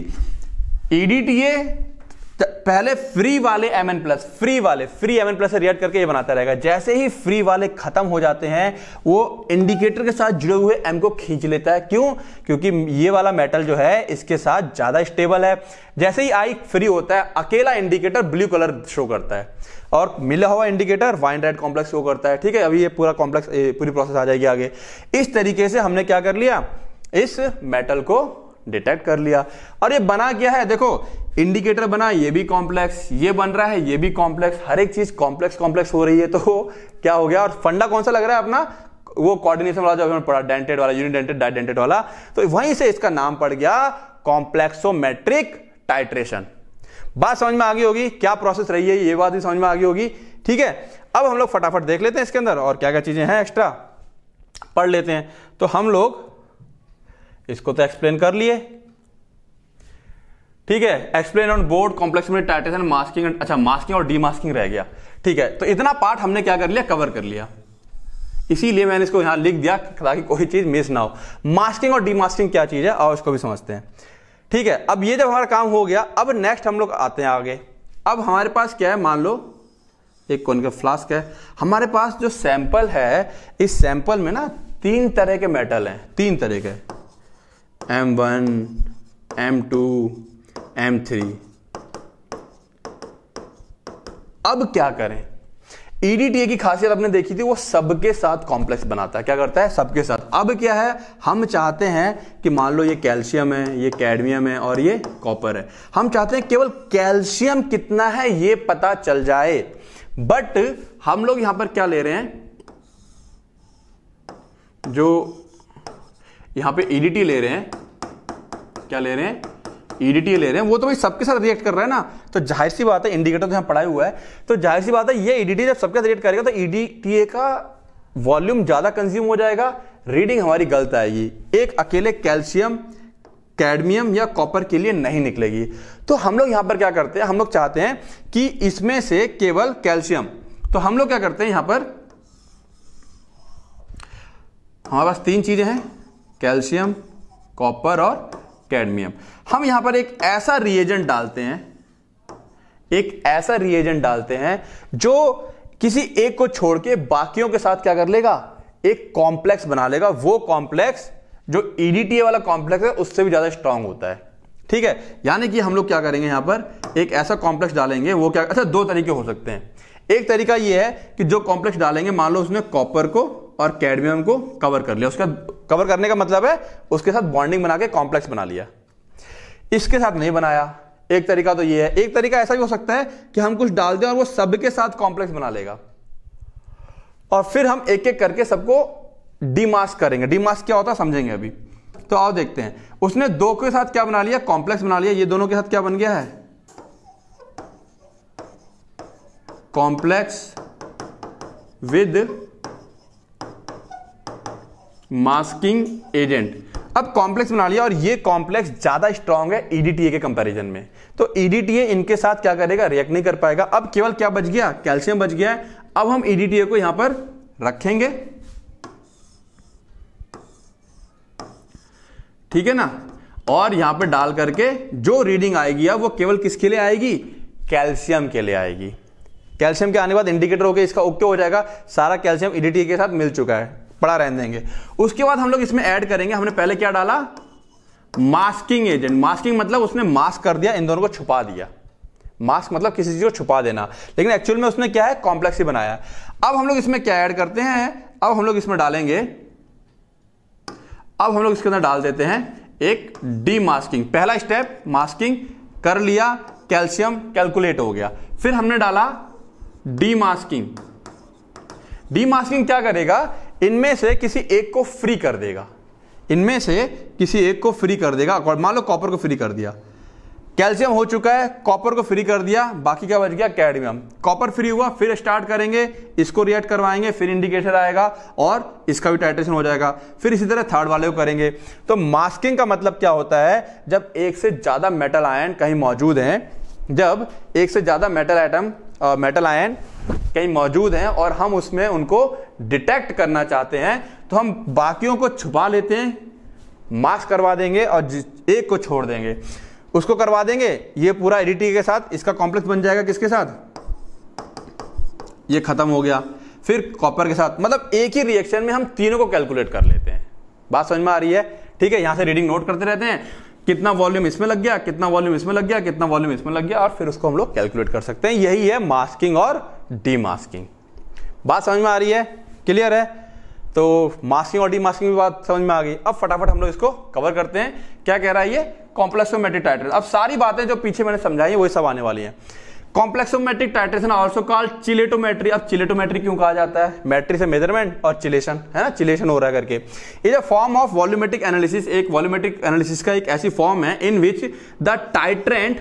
ईडीटीए e पहले फ्री वाले एम एन प्लस फ्री वाले फ्री एम एन प्लस से रिएक्ट करके ये बनाता रहेगा जैसे ही फ्री वाले खत्म हो जाते हैं वो इंडिकेटर के साथ जुड़े हुए एम को खींच लेता है क्यों क्योंकि ये वाला मेटल जो है इसके साथ ज़्यादा स्टेबल है जैसे ही आई फ्री होता है अकेला इंडिकेटर ब्लू कलर शो करता है और मिला हुआ indicator wine red complex show करता है ठीक है अभी ये पूरा कॉम्प्लेक्स पूरी प्रोसेस आ जाएगी आगे इस तरीके से हमने क्या कर लिया इस मेटल को डिटेक्ट कर लिया और ये बना क्या है देखो इंडिकेटर बना ये भी कॉम्प्लेक्स ये बन रहा है ये भी कॉम्प्लेक्स हर एक चीज कॉम्प्लेक्स कॉम्प्लेक्स हो रही है तो क्या हो गया और फंडा कौन सा लग रहा है अपना वो कोऑर्डिनेशन वाला जो हमने पढ़ा डेंटेड वाला यूनिडेंटेड डाइडेंटेड वाला तो वहीं से इसका नाम पड़ गया कॉम्प्लेक्सोमेट्रिक टाइट्रेशन बात समझ में आ गई होगी क्या प्रोसेस रही है ये बात भी समझ में आ गई होगी ठीक है अब हम लोग फटाफट देख लेते हैं इसके अंदर और क्या क्या चीजें हैं एक्स्ट्रा पढ़ लेते हैं तो हम लोग इसको तो एक्सप्लेन कर लिए ठीक है एक्सप्लेन ऑन बोर्ड कॉम्प्लेक्स में टाइटेशन मास्किंग अच्छा मास्किंग और डीमास्किंग रह गया ठीक है तो इतना पार्ट हमने क्या कर लिया कवर कर लिया इसीलिए मैंने इसको यहां लिख दिया ताकि कोई चीज मिस ना हो मास्किंग और डीमास्किंग क्या चीज है और इसको भी समझते हैं ठीक है अब ये जब हमारा काम हो गया अब नेक्स्ट हम लोग आते हैं आगे अब हमारे पास क्या है मान लो एक कौन का फ्लास्क है हमारे पास जो सैंपल है इस सैंपल में ना तीन तरह के मेटल हैं तीन तरह के M one M two M three अब क्या करें ईडीटीए e की खासियत आपने देखी थी वो सबके साथ कॉम्प्लेक्स बनाता है क्या करता है सबके साथ अब क्या है हम चाहते हैं कि मान लो ये कैल्शियम है ये कैडमियम है और ये कॉपर है हम चाहते हैं केवल कैल्शियम कितना है ये पता चल जाए बट हम लोग यहां पर क्या ले रहे हैं जो यहां पे ईडीटी e ले रहे हैं क्या ले रहे हैं ईडीटी e ले रहे हैं वो तो भाई सबके साथ रिएक्ट कर रहा है ना तो जाहिर सी बात है इंडिकेटर तो यहाँ पढ़ाया हुआ है तो जाहिर सी बात है ये ईडीटी e जब सबके साथ रिएक्ट करेगा तो ईडीटीए e का वॉल्यूम ज़्यादा कंज्यूम हो जाएगा रीडिंग हमारी गलत आएगी एक अकेले कैल्शियम कैडमियम या कॉपर के लिए नहीं निकलेगी तो हम लोग यहाँ पर क्या करते हैं हम लोग चाहते हैं कि इसमें से केवल कैल्शियम तो हम लोग क्या करते हैं यहाँ पर हमारे पास तीन चीज़ें हैं कैल्शियम कॉपर और कैडमियम हम यहां पर एक ऐसा रिएजेंट डालते हैं एक ऐसा रिएजेंट डालते हैं जो किसी एक को छोड़ के बाकियों के साथ क्या कर लेगा एक कॉम्प्लेक्स बना लेगा वो कॉम्प्लेक्स जो ईडीटीए e वाला कॉम्प्लेक्स है उससे भी ज्यादा स्ट्रांग होता है ठीक है यानी कि हम लोग क्या करेंगे यहां पर एक ऐसा कॉम्प्लेक्स डालेंगे वो क्या अच्छा दो तरीके हो सकते हैं एक तरीका यह है कि जो कॉम्प्लेक्स डालेंगे मान लो उसने कॉपर को और कैडमियम को कवर कर लिया उसका कवर करने का मतलब है उसके साथ बॉन्डिंग बना के कॉम्प्लेक्स बना लिया इसके साथ नहीं बनाया एक तरीका तो ये है एक तरीका ऐसा भी हो सकता है कि हम कुछ डाल दें और वो सबके साथ कॉम्प्लेक्स बना लेगा और फिर हम एक एक करके सबको डीमास्क करेंगे डीमास्क क्या होता है समझेंगे अभी तो आओ देखते हैं उसने दो के साथ क्या बना लिया कॉम्प्लेक्स बना लिया ये दोनों के साथ क्या बन गया है कॉम्प्लेक्स विद मास्किंग एजेंट अब कॉम्प्लेक्स बना लिया और ये कॉम्प्लेक्स ज्यादा स्ट्रांग है ईडीटीए e के कंपैरिजन में तो ईडीटीए e इनके साथ क्या करेगा रिएक्ट नहीं कर पाएगा अब केवल क्या बच गया कैल्शियम बच गया है अब हम ईडीटीए e को यहां पर रखेंगे ठीक है ना और यहां पर डाल करके जो रीडिंग आएगी अब वो केवल किसके लिए आएगी कैल्शियम के लिए आएगी कैल्शियम के आने के बाद इंडिकेटर हो गया इसका ओके हो जाएगा सारा कैल्शियम ईडीटीए के साथ मिल चुका है पड़ा रहने देंगे उसके बाद हम लोग इसमें ऐड करेंगे हमने पहले क्या डाला मास्किंग एजेंट मास्किंग मतलब उसने मास्क कर दिया इन दोनों को छुपा दिया मास्क मतलब किसी चीज को छुपा देना लेकिन एक्चुअल में उसने क्या है कॉम्प्लेक्स ही बनाया अब हम लोग इसमें क्या ऐड करते हैं अब हम लोग इसमें डालेंगे अब हम लोग इसके अंदर डाल देते हैं एक डी मास्किंग पहला स्टेप मास्किंग कर लिया कैल्शियम कैलकुलेट हो गया फिर हमने डाला डी मास्किंग डी मास्किंग क्या करेगा इनमें से किसी एक को फ्री कर देगा इनमें से किसी एक को फ्री कर देगा मान लो कॉपर को फ्री कर दिया कैल्शियम हो चुका है कॉपर को फ्री कर दिया बाकी क्या बच गया कैडमियम कॉपर फ्री हुआ फिर स्टार्ट करेंगे इसको रिएक्ट करवाएंगे फिर इंडिकेटर आएगा और इसका भी टाइट्रेशन हो जाएगा फिर इसी तरह थर्ड वाले को करेंगे तो मास्किंग का मतलब क्या होता है जब एक से ज़्यादा मेटल आयन कहीं मौजूद हैं जब एक से ज़्यादा मेटल आइटम मेटल आयन कहीं मौजूद हैं और हम उसमें उनको डिटेक्ट करना चाहते हैं तो हम बाकियों को छुपा लेते हैं मास्क करवा देंगे और एक को छोड़ देंगे उसको करवा देंगे ये पूरा एडिटी के साथ इसका कॉम्प्लेक्स बन जाएगा किसके साथ ये खत्म हो गया फिर कॉपर के साथ मतलब एक ही रिएक्शन में हम तीनों को कैलकुलेट कर लेते हैं बात समझ में आ रही है ठीक है यहां से रीडिंग नोट करते रहते हैं कितना वॉल्यूम इसमें लग गया कितना वॉल्यूम इसमें लग गया कितना वॉल्यूम इसमें लग गया और फिर उसको हम लोग कैलकुलेट कर सकते हैं यही है मास्किंग और डी मास्किंग बात समझ में आ रही है क्लियर है तो मास्किंग और डी मास्किंग की बात समझ में आ गई अब फटाफट हम लोग इसको कवर करते हैं क्या कह रहा है ये कॉम्प्लेक्सोमेटिक टाइटल अब सारी बातें जो पीछे मैंने समझाई है वही सब आने वाली है complexometric titration also called chelatometry अब चिलेटोमेट्री क्यों कहा जाता है मैट्री से मेजरमेंट और चिलेशन है ना चिलेशन हो रहा है करके is a form of volumetric analysis एक वॉल्यूमेट्रिक एनालिसिस का एक ऐसी फॉर्म है इन विच द टाइट्रेंट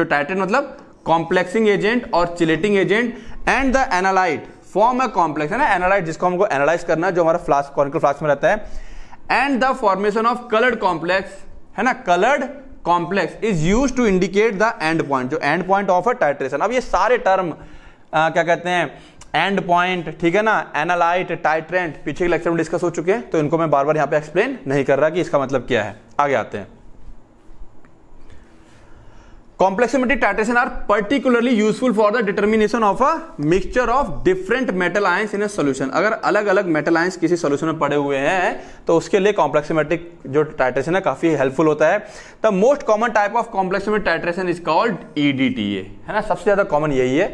जो टाइट्रेंट मतलब कॉम्प्लेक्सिंग एजेंट और chelating agent and the analyte form a complex है ना एनालाइट जिसको हमको एनालाइज करना है जो हमारा फ्लास्क कॉनिकल फ्लास्क में रहता है and the formation of coloured complex है ना coloured complex is use to indicate the end point जो end point of a titration अब ये सारे टर्म आ, क्या कहते हैं एंड पॉइंट ठीक है ना एनालाइट टाइट्रेंट पीछे के लेक्चर में डिस्कस हो चुके हैं तो इनको मैं बार बार यहाँ पे एक्सप्लेन नहीं कर रहा कि इसका मतलब क्या है आगे आते हैं Complexometric titration are particularly useful for the determination of a mixture of different metal ions in a solution अगर अलग अलग मेटल आयंस किसी सोल्यूशन में पड़े हुए हैं तो उसके लिए कॉम्प्लेक्सोमेट्रिक जो टाइट्रेशन है काफी हेल्पफुल होता है the most common type of complexometric titration is called EDTA है ना सबसे ज्यादा कॉमन यही है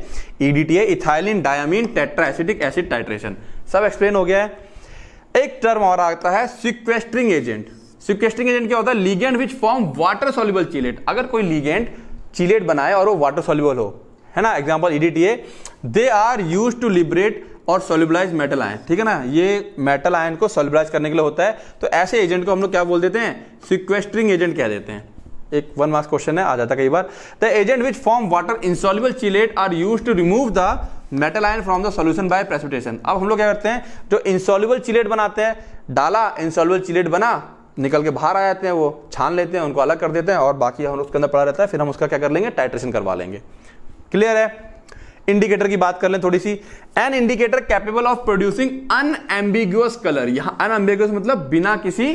EDTA ethylene diamine tetraacetic acid titration सब एक्सप्लेन हो गया है एक टर्म और आता है सिक्वेस्ट्रिंग एजेंट सिक्वेस्ट्रिंग एजेंट क्या होता है ligand which form water soluble chelate अगर कोई लीगेंट चिलेट बनाए और वो वाटर सोल्यूबल हो है ना example EDTA they are use to liberate और सोल्यूबलाइज मेटल आयन ठीक है ना ये मेटल आयन को सोल्यूबलाइज करने के लिए होता है तो ऐसे एजेंट को हम लोग क्या बोल देते हैं सिक्वेस्ट्रिंग एजेंट कह देते हैं एक वन मार्क्स क्वेश्चन है आ जाता कई बार the agent which form water insoluble chelate are use to remove the metal ion from the solution by precipitation अब हम लोग क्या करते हैं जो इंसॉल्युबल चिलेट बनाते हैं डाला इंसॉल्युबल चिलेट बना निकल के बाहर आ जाते हैं वो छान लेते हैं उनको अलग कर देते हैं और बाकी हम उसके अंदर पड़ा रहता है फिर हम उसका क्या कर लेंगे टाइट्रेशन करवा लेंगे क्लियर है इंडिकेटर की बात कर लें थोड़ी सी an indicator capable of producing unambiguous colour यहां अनएम्बिगुअस मतलब बिना किसी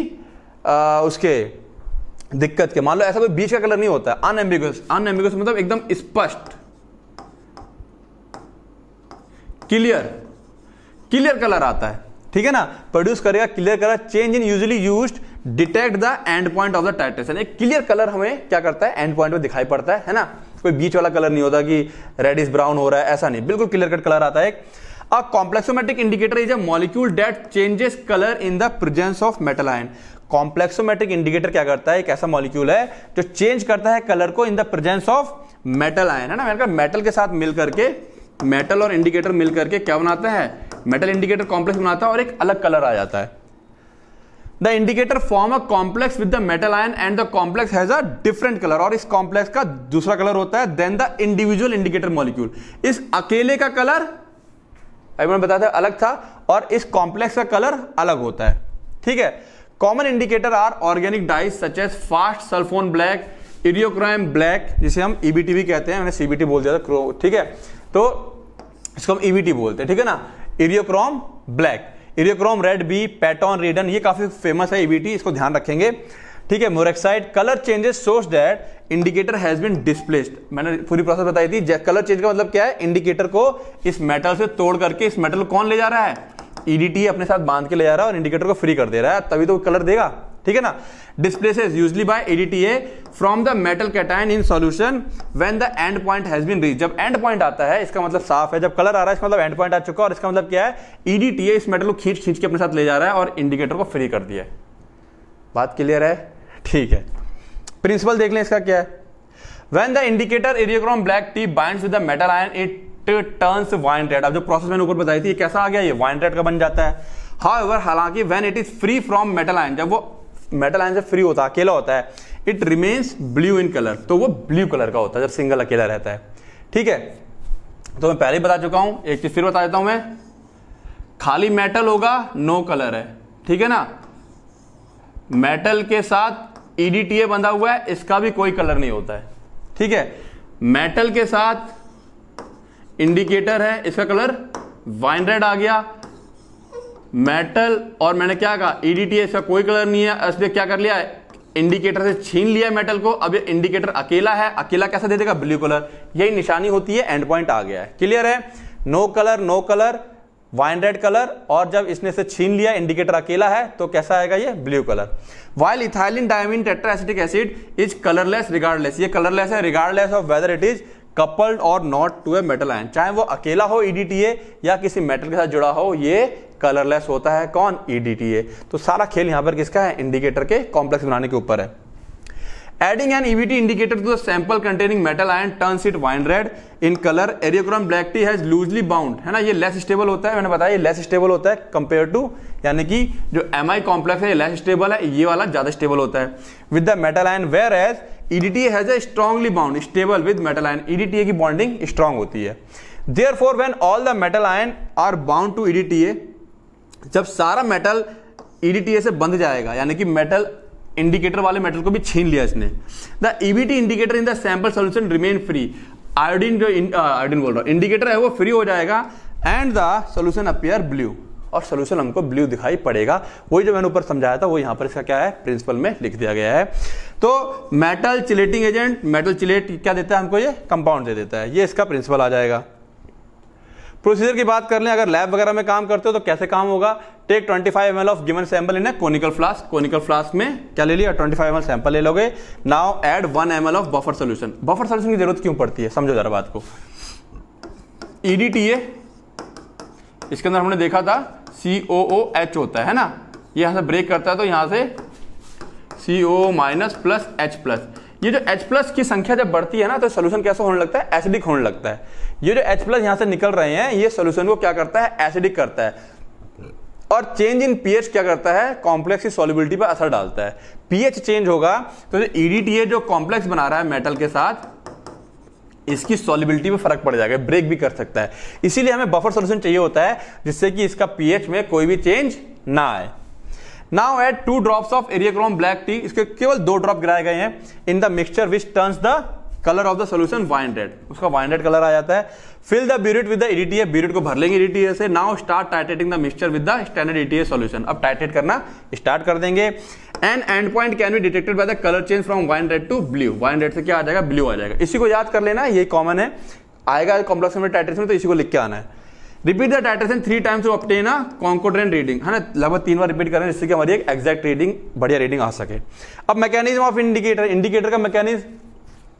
आ, उसके दिक्कत के मान लो ऐसा कोई बीच का कलर नहीं होता है अनएम्बिगुअस अनएम्बिगुअस मतलब एकदम स्पष्ट क्लियर क्लियर कलर आता है ठीक है ना प्रोड्यूस करेगा clear colour change in usually used detect the end point of the titration एक क्लियर कलर हमें क्या करता है एंड पॉइंट में दिखाई पड़ता है है ना कोई बीच वाला कलर नहीं होता कि रेड इज ब्राउन हो रहा है ऐसा नहीं बिल्कुल क्लियर कट कलर आता है a indicator is a molecule that changes colour in the presence of metal ion complexometric indicator क्या करता है एक ऐसा मॉलिक्यूल है जो चेंज करता है कलर को in the presence of metal ion है ना मैंने कहा मेटल के साथ मिलकर के मेटल और इंडिकेटर मिलकर के क्या बनाता है मेटल इंडिकेटर कॉम्प्लेक्स बनाता है और एक अलग कलर आ जाता है the indicator form a complex with the metal ion and the complex has a different colour और इस कॉम्प्लेक्स का दूसरा कलर होता है then the individual indicator molecule इस अकेले का कलर अभी मैंने बताया था अलग था और इस कॉम्प्लेक्स का कलर अलग होता है ठीक है common indicator are organic dyes such as fast sulphone black eriochrome black जिसे हम ईबीटी e भी कहते हैं मैंने सीबीटी बोल दिया था ठीक है तो इसको हम ईबीटी e बोलते हैं ठीक है ना eriochrome black eriochrome red B Patton Reeder ये काफी फेमस है ईबीटी इसको ध्यान रखेंगे ठीक है murexide colour changes source that indicator has been displaced मैंने पूरी प्रोसेस बताई थी कलर चेंज का मतलब क्या है इंडिकेटर को इस मेटल से तोड़ करके इस मेटल को कौन ले जा रहा है ईडीटी e अपने साथ बांध के ले जा रहा है और इंडिकेटर को फ्री कर दे रहा है तभी तो कलर देगा ठीक है ना displaces usually by EDTA from the metal cation in solution when the end point has been reach जब एंड पॉइंट आता है इसका मतलब साफ है जब कलर आ रहा है इसका मतलब एंड पॉइंट आ चुका है और इसका मतलब क्या है ईडीटीए e इस मेटल को खींच खींच के अपने साथ ले जा रहा है और इंडिकेटर को फ्री कर दिया है बात क्लियर है ठीक है प्रिंसिपल देख लें इसका क्या है when the indicator eriochrome black T bind with the metal ion it turns wine red अब जो प्रोसेस मैंने ऊपर बताई थी ये कैसा आ गया ये वाइन रेड का बन जाता है हाउ एवर हालांकि when it is free from metal ion जब वो मेटल आयन से फ्री होता है अकेला होता है it remains blue in colour तो वो ब्लू कलर का होता है जब सिंगल अकेला रहता है ठीक है तो मैं पहले ही बता चुका हूं एक चीज फिर बता देता हूं मैं खाली मेटल होगा नो कलर है ठीक है ना मेटल के साथ ईडीटीए e बंधा हुआ है इसका भी कोई कलर नहीं होता है ठीक है मेटल के साथ इंडिकेटर है इसका कलर वाइन रेड आ गया मेटल और मैंने क्या कहा ईडीटी e इसका कोई कलर नहीं है इसलिए क्या कर लिया है इंडिकेटर से छीन लिया मेटल को अब ये इंडिकेटर अकेला है अकेला कैसा दे देगा ब्लू कलर यही निशानी होती है एंड पॉइंट आ गया है क्लियर है no colour no colour wine red colour और जब इसने से छीन लिया इंडिकेटर अकेला है तो कैसा आएगा ये blue colour while ethylene diamine tetraacetic acid is colourless regardless ये कलरलेस है regardless of whether it is coupled और not to a metal ion चाहे वो अकेला हो ईडीटीए e या किसी मेटल के साथ जुड़ा हो ये कलरलेस होता है कौन ईडीटीए e तो सारा खेल यहां पर किसका है इंडिकेटर के कॉम्प्लेक्स बनाने के ऊपर है adding an EBT indicator to the sample containing metal ion turn it wine red in colour eriochrome black T has loosely bound है ना ये लेस स्टेबल होता है मैंने बताया ये लेस स्टेबल होता है कंपेयर टू यानी कि जो एम आई कॉम्प्लेक्स है ये लेस स्टेबल है ये वाला ज्यादा स्टेबल होता है with the metal ion whereas EDT has a strongly bound stable with metal ion EDTA की बॉन्डिंग स्ट्रांग होती है therefore when all the metal ion are bound to EDTA जब सारा मेटल ईडीटीए e से बंद जाएगा यानी कि मेटल इंडिकेटर वाले मेटल को भी छीन लिया इसने the EBT indicator in the sample solution remain free iodine जो आयोडीन uh, बोल रहा हूं इंडिकेटर है वो फ्री हो जाएगा and the solution appear blue और सोल्यूशन हमको ब्लू दिखाई पड़ेगा वही जो मैंने ऊपर समझाया था वो यहां पर इसका क्या है प्रिंसिपल में लिख दिया गया है तो metal chelating agent metal chelate क्या देता है हमको ये कंपाउंड दे देता है ये इसका प्रिंसिपल आ जाएगा प्रोसीजर की बात कर लें अगर लैब वगैरह में काम करते हो तो कैसे काम होगा take 25 five of given sample in conical flask conical flask में क्या ले लिया 25 फाइव सैंपल ले लोगे now add 1 M of buffer solution buffer solution की जरूरत क्यों पड़ती है समझो जरा बात को ईडीटीए e इसके अंदर हमने देखा था सी ओ ओ एच होता है ना यहां से ब्रेक करता है तो यहां से C O minus plus H plus ये जो H प्लस की संख्या जब बढ़ती है ना तो सोल्यूशन कैसा होने लगता है एसिडिक होने लगता है ये जो H प्लस यहां से निकल रहे हैं ये सोल्यूशन को क्या करता है एसिडिक करता है और चेंज इन पीएच क्या करता है कॉम्प्लेक्स की सॉलिबिलिटी पर असर डालता है पीएच चेंज होगा तो जो ईडीटीए e जो कॉम्प्लेक्स बना रहा है मेटल के साथ इसकी सॉलिबिलिटी में फर्क पड़ जाएगा ब्रेक भी कर सकता है इसीलिए हमें बफर सोल्यूशन चाहिए होता है जिससे कि इसका पीएच में कोई भी चेंज ना आए now add two drops of eriochrome black T इसके केवल दो ड्रॉप गिराए गए हैं in the mixture which turns the colour of the solution wine red उसका वाइन रेड कलर आ जाता है fill the burette with the EDTA burette को भर लेंगे इडीटीए e से now start titrating the mixture with the standard EDTA solution अब टाइटेट करना स्टार्ट कर देंगे and end point can be detected by the colour change from wine red to blue wine red से क्या आ जाएगा ब्लू आ जाएगा इसी को याद कर लेना ये कॉमन है आएगा कॉम्प्लेक्स में टाइटेशन तो इसी को लिख के आना है repeat the titration three times to obtain a concordant reading है ना लगभग तीन बार रिपीट करें जिससे कि हमारी एक एग्जैक्ट रीडिंग बढ़िया रीडिंग आ सके अब मैकेनिज्म ऑफ इंडिकेटर इंडिकेटर का मैकेनिज्म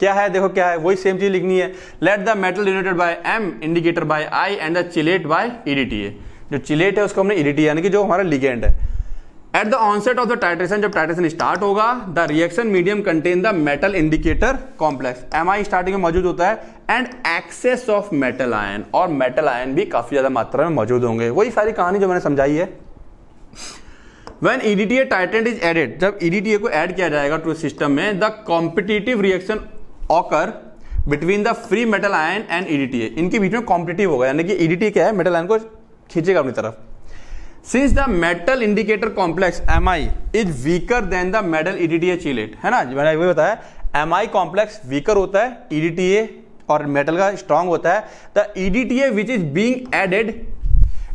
क्या है देखो क्या है वही सेम चीज लिखनी है let the metal united by M indicator by I and the chelate by EDTA जो चिलेट है उसको हमने ईडीटी e यानी कि जो हमारा लिगेंड है at the onset of the titration जब टाइट्रेशन स्टार्ट होगा the reaction medium contain the metal indicator complex M I starting में मौजूद होता है and excess of metal ion और मेटल आयन भी काफी ज्यादा मात्रा में मौजूद होंगे वही सारी कहानी जो मैंने समझाई है when EDTA titrant is added जब ईडीटीए e को एड किया जाएगा टू सिस्टम में the competitive reaction occur between the free metal ion and EDTA इनके बीच में कॉम्पिटिटिव होगा यानी कि ईडीटीए e क्या है मेटल आयन को खींचेगा अपनी तरफ since the metal indicator complex M I is weaker than the metal EDTA chelate है ना मैंने वही बताया एम आई कॉम्प्लेक्स वीकर होता है ईडीटीए e और मेटल का स्ट्रांग होता है the EDTA which is being added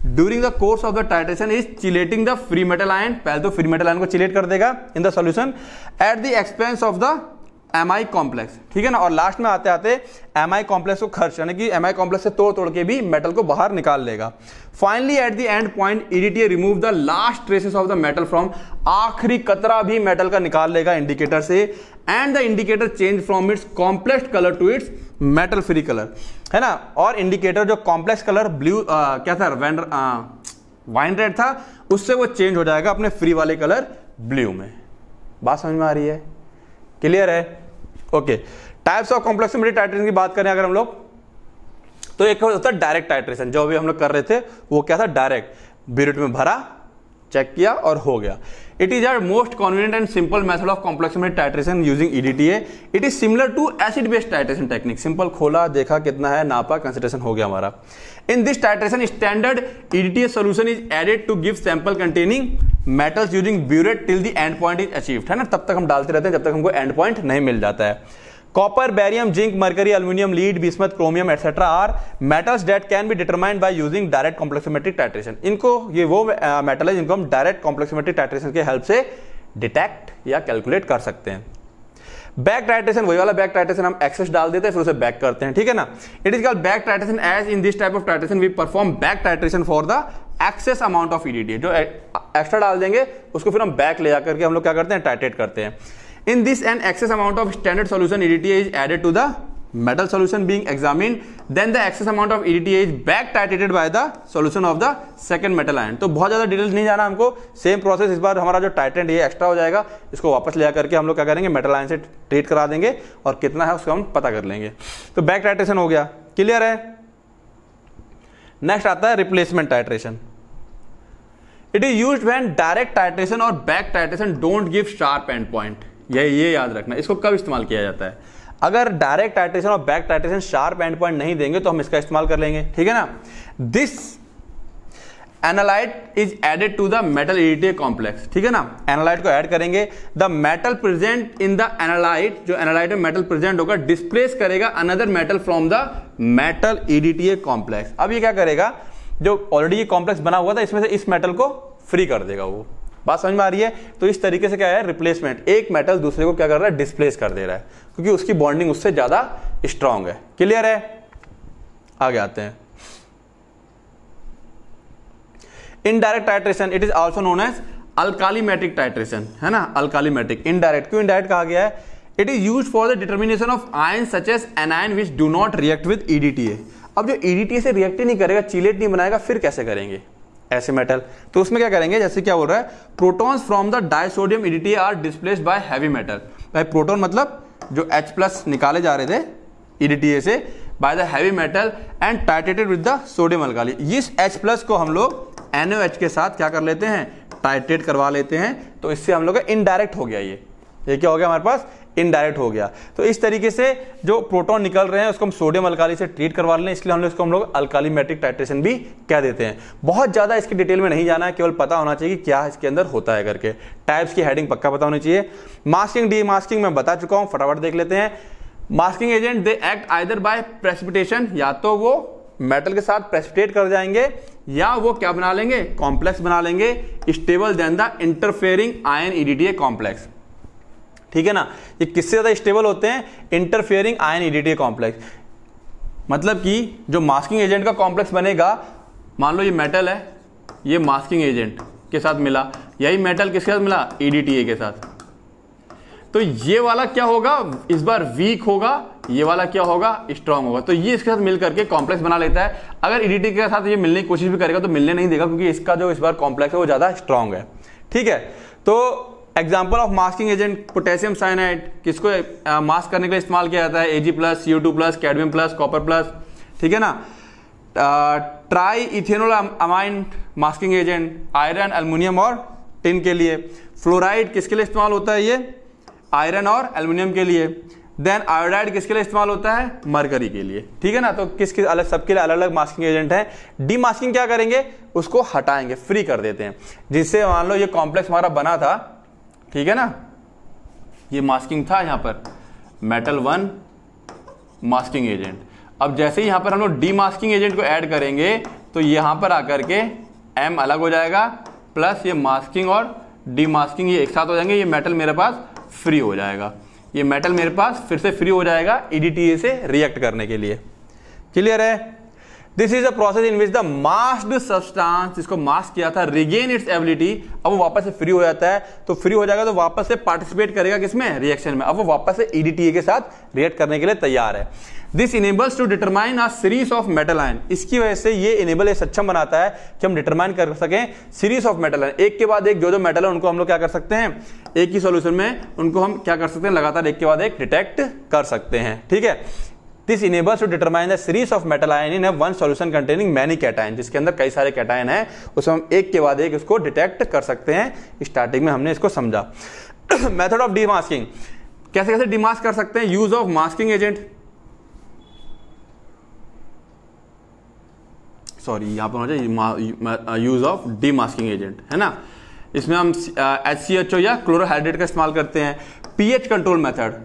during the course of the titration is chelating the free metal ion पहले तो फ्री मेटल आयन को चिलेट कर देगा in the solution at the expense of the M I complex ठीक है ना और last में आते आते एम आई कॉम्प्लेक्स को खर्च यानी कि एम आई कॉम्प्लेक्स से तोड़ तोड़ के भी मेटल को बाहर निकाल लेगा finally at the end point EDTA remove the last traces of the metal from आखिरी कतरा भी मेटल का निकाल लेगा इंडिकेटर से and the indicator change from its complex colour to its metal free colour है ना और इंडिकेटर जो कॉम्प्लेक्स कलर ब्लू क्या था वेंडर वाइन रेड था उससे वो चेंज हो जाएगा अपने फ्री वाले कलर ब्लू में बात समझ में आ रही है क्लियर है okay types of complexometric titration की बात करें अगर हम लोग तो एक होता है डायरेक्ट टाइट्रेशन जो अभी हम लोग कर रहे थे वो क्या था डायरेक्ट ब्यूरेट में भरा चेक किया और हो गया it is are most convenient and simple method of complexometric titration using EDTA it is similar to acid based titration technique simple खोला देखा कितना है नापा कंसिडरेशन हो गया हमारा in this titration standard EDTA solution is added to give sample containing metals using burette till the end point is achieved है ना तब तक हम डालते रहते हैं जब तक हमको एंड पॉइंट नहीं मिल जाता है copper barium zinc mercury aluminium lead bismuth chromium etcetera are metals that can be determined by using direct complexometric titration इनको ये वो मेटल है जिनको हम डायरेक्ट कॉम्प्लेक्सोमेट्रिक टाइट्रेशन के हेल्प से डिटेक्ट या कैलकुलेट कर सकते हैं बैक टाइट्रेशन वही वाला बैक टाइट्रेशन हम एक्सेस डाल देते हैं फिर उसे बैक करते हैं ठीक है ना it is called back titration as in this type of titration we perform back titration for the excess amount of EDTA जो एक्स्ट्रा e- डाल देंगे उसको फिर हम बैक ले जाकर के हम लोग क्या करते हैं टाइटेट करते हैं in this and excess amount of standard solution EDTA is added to the metal solution being examine then the excess amount of EDTA is back टाइटेटेड by the solution of the second metal ion तो बहुत ज़्यादा details नहीं जाना हमको same process इस बार हमारा जो टाइटेंट ये एक्स्ट्रा हो जाएगा इसको वापस ले करके हम लोग क्या करेंगे मेटल आयन से ट्रीट करा देंगे और कितना है उसको हम पता कर लेंगे तो बैक टाइटेशन हो गया क्लियर है नेक्स्ट आता है replacement titration it is use when direct titration और back titration don't give sharp end point ये ये याद रखना इसको कब इस्तेमाल किया जाता है अगर डायरेक्ट टाइट्रेशन और back titration sharp end point नहीं देंगे तो हम इसका इस्तेमाल कर लेंगे ठीक है ना this analyte is added to the metal EDTA complex ठीक है ना एनालाइट को ऐड करेंगे the metal present in the analyte जो एनालाइट में मेटल प्रेजेंट होगा डिस्प्लेस करेगा another metal from the metal EDTA complex अब ये क्या करेगा जो ऑलरेडी ये कॉम्प्लेक्स बना हुआ था इसमें से इस मेटल को फ्री कर देगा वो बात समझ में आ रही है तो इस तरीके से क्या है रिप्लेसमेंट एक मेटल दूसरे को क्या कर रहा है डिस्प्लेस कर दे रहा है क्योंकि उसकी बॉन्डिंग उससे ज़्यादा स्ट्रांग है क्लियर है आगे आते हैं indirect titration it is also known as alkalimetric titration है ना अल्कालीमेट्रिक इनडायरेक्ट क्यों इनडायरेक्ट कहा गया है it is use for the determination of ion such as an ion which do not react with EDTA अब जो ईडीटीए e से react ही नहीं करेगा चिलेट नहीं बनाएगा फिर कैसे करेंगे ऐसे मेटल तो उसमें क्या करेंगे जैसे क्या बोल रहा है protons from the disodium EDTA are displace by heavy metal भाई प्रोटॉन मतलब जो H प्लस निकाले जा रहे थे ईडीटीए e से by the heavy metal and टाइटेटेड विद द सोडियम अलकाली इस एच प्लस को हम लोग एनओ एच के साथ क्या कर लेते हैं टाइटेट करवा लेते हैं तो इससे हम लोग का इनडायरेक्ट हो गया ये ये क्या हो गया हमारे पास इनडायरेक्ट हो गया तो इस तरीके से जो प्रोटॉन निकल रहे हैं उसको हम सोडियम अलकाली से ट्रीट करवा लें इसलिए हम लोग इसको हम लोग मेट्रिक टाइट्रेशन भी कह देते हैं बहुत ज़्यादा इसकी डिटेल में नहीं जाना है केवल पता होना चाहिए कि क्या इसके अंदर होता है करके टाइप्स की हेडिंग पक्का पता होनी चाहिए मास्किंग डी मास्किंग मैं बता चुका हूँ फटाफट देख लेते हैं masking agent they act either by precipitation या तो वो मेटल के साथ प्रेसिपिटेट कर जाएंगे या वो क्या बना लेंगे कॉम्प्लेक्स बना लेंगे stable then the interfering ion EDTA complex ठीक है ना ये किससे ज़्यादा स्टेबल होते हैं इंटरफेयरिंग आयन ईडीटीए कॉम्प्लेक्स मतलब कि जो मास्किंग एजेंट का कॉम्प्लेक्स बनेगा मान लो ये मेटल है ये मास्किंग एजेंट के साथ मिला यही मेटल किसके साथ मिला ईडीटीए e के साथ तो ये वाला क्या होगा इस बार वीक होगा ये वाला क्या होगा स्ट्रांग होगा तो ये इसके साथ मिलकर के कॉम्प्लेक्स बना लेता है अगर ईडीटी के साथ ये मिलने की कोशिश भी करेगा तो मिलने नहीं देगा क्योंकि इसका जो इस बार कॉम्प्लेक्स है वो ज़्यादा स्ट्रांग है ठीक है तो example of masking agent potassium cyanide किसको मास्क करने के लिए इस्तेमाल किया जाता है AG plus U two plus cadmium plus copper plus ठीक है ना tri ethanol amine masking agent iron aluminium और टिन के लिए फ्लोराइड किसके लिए इस्तेमाल होता है ये आयरन और एल्यूमिनियम के लिए देन आयोडाइड किसके लिए इस्तेमाल होता है मरकरी के लिए ठीक है ना तो किस किस अलग सबके लिए अलग अलग मास्किंग एजेंट है डी मास्किंग क्या करेंगे उसको हटाएंगे फ्री कर देते हैं जिससे मान लो ये कॉम्प्लेक्स हमारा बना था ठीक है ना ये मास्किंग था यहां पर मेटल वन मास्किंग एजेंट अब जैसे ही यहां पर हम लोग डी मास्किंग एजेंट को ऐड करेंगे तो यहां पर आकर के एम अलग हो जाएगा प्लस ये मास्किंग और डी मास्किंग ये एक साथ हो जाएंगे ये मेटल मेरे पास फ्री हो जाएगा ये मेटल मेरे पास फिर से फ्री हो जाएगा ईडीटीए e से रिएक्ट करने के लिए क्लियर है this is a process in which the masked substance जिसको मास्क किया था रिगेन इट्स एबिलिटी अब वो वापस से फ्री हो जाता है तो फ्री हो जाएगा तो वापस से पार्टिसिपेट करेगा किसमें रिएक्शन में अब वो वापस से ईडीटीए e के साथ रिएक्ट करने के लिए तैयार है this enables to determine a series of metal ion इसकी वजह से ये इनेबल सक्षम बनाता है कि हम डिटरमाइन कर सकें सीरीज ऑफ मेटल आयन एक के बाद एक जो जो मेटल है उनको हम लोग क्या कर सकते हैं एक ही सोल्यूशन में उनको हम क्या कर सकते हैं लगातार एक के बाद एक डिटेक्ट कर सकते हैं ठीक है this enables to determine the series of metal ion in one solution containing many cation जिसके अंदर कई सारे कैटाइन है उसमें हम एक के बाद एक उसको डिटेक्ट कर सकते हैं स्टार्टिंग में हमने इसको समझा मेथड ऑफ डीमास्किंग कैसे कैसे डिमास्क कर सकते हैं use of masking agent sorry यहां पर यूज ऑफ डीमास्किंग एजेंट है ना इसमें हम एच सी एच ओ या क्लोरोहाइड्रेट का इस्तेमाल करते हैं पीएच कंट्रोल मेथड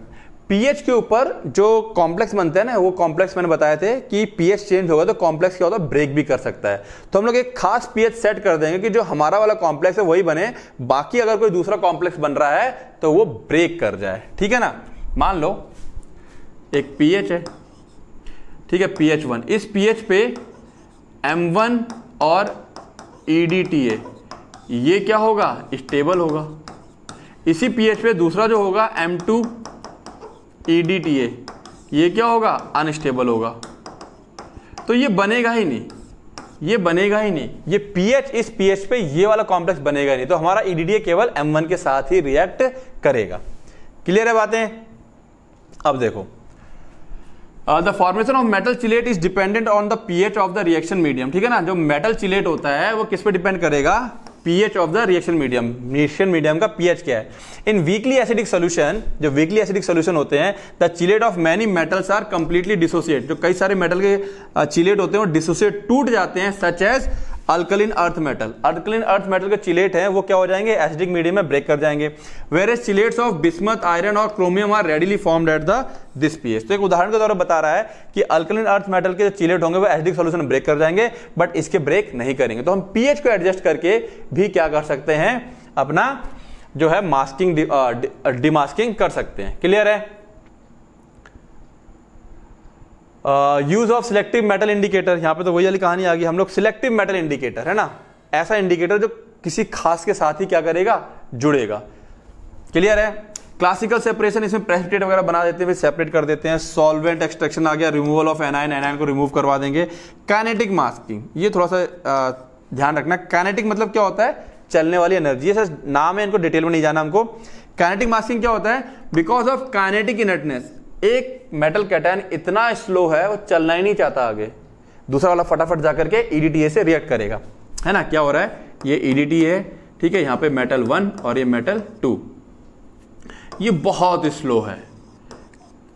पीएच के ऊपर जो कॉम्प्लेक्स बनते हैं ना वो कॉम्प्लेक्स मैंने बताए थे कि पीएच चेंज होगा तो कॉम्प्लेक्स क्या होता है ब्रेक भी कर सकता है तो हम लोग एक खास पीएच सेट कर देंगे कि जो हमारा वाला कॉम्प्लेक्स है वही बने बाकी अगर कोई दूसरा कॉम्प्लेक्स बन रहा है तो वो ब्रेक कर जाए ठीक है ना मान लो एक पीएच है ठीक है पीएच वन इस पीएच पे एम वन और ईडीटीए e ये क्या होगा स्टेबल होगा इसी पीएच पे दूसरा जो होगा एम टू ई e ये क्या होगा अनस्टेबल होगा तो ये बनेगा ही नहीं ये बनेगा ही नहीं ये पीएच इस पीएच पे ये वाला कॉम्प्लेक्स बनेगा ही नहीं तो हमारा ईडीडीए e केवल M1 के साथ ही रिएक्ट करेगा क्लियर है बातें अब देखो the formation of metal chelate is dependent on the pH of the reaction medium ठीक है ना जो मेटल चिलेट होता है वो किस पे डिपेंड करेगा pH of the reaction medium reaction medium का पीएच क्या है इन वीकली एसिडिक सोल्यूशन जो वीकली एसिडिक सोल्यूशन होते हैं the chelate of many metals are completely dissociate जो कई सारे मेटल के चिलेट होते हैं वो डिसोसिएट टूट जाते हैं such as alkaline earth metal alkaline earth metal के चिलेट हैं वो क्या हो जाएंगे एसिडिक मीडियम में ब्रेक कर जाएंगे where chelates of bismuth iron और chromium are readily formed at the this pH तो एक उदाहरण के तौर पर बता रहा है कि अल्कलिन अर्थ मेटल के जो चिलेट होंगे वो एसिडिक सोल्यूशन में ब्रेक कर जाएंगे बट इसके ब्रेक नहीं करेंगे तो हम पीएच को एडजस्ट करके भी क्या कर सकते हैं अपना जो है मास्किंग डिमास्किंग uh, uh, कर सकते हैं क्लियर है use of selective metal indicator यहाँ पे तो वही वाली कहानी आ गई हम लोग सिलेक्टिव मेटल इंडिकेटर है ना ऐसा इंडिकेटर जो किसी खास के साथ ही क्या करेगा जुड़ेगा क्लियर है क्लासिकल सेपरेशन इसमें प्रेसिपिटेट वगैरह बना देते हैं सेपरेट कर देते हैं सॉल्वेंट एक्सट्रैक्शन आ गया रिमूवल ऑफ एनाइन एनाइन को रिमूव करवा देंगे कैनेटिक मास्किंग ये थोड़ा सा आ, uh, ध्यान रखना कैनेटिक मतलब क्या होता है चलने वाली एनर्जी ये सर नाम है इनको डिटेल में नहीं जाना हमको कैनेटिक मास्किंग क्या होता है बिकॉज ऑफ कैनेटिक इनर्टनेस एक मेटल कैटन इतना स्लो है वो चलना ही नहीं चाहता आगे दूसरा वाला फटाफट जाकर के ईडीटीए e से रिएक्ट करेगा है ना क्या हो रहा है ये ईडीटीए e ठीक है यहां पे मेटल वन और ये मेटल टू ये बहुत स्लो है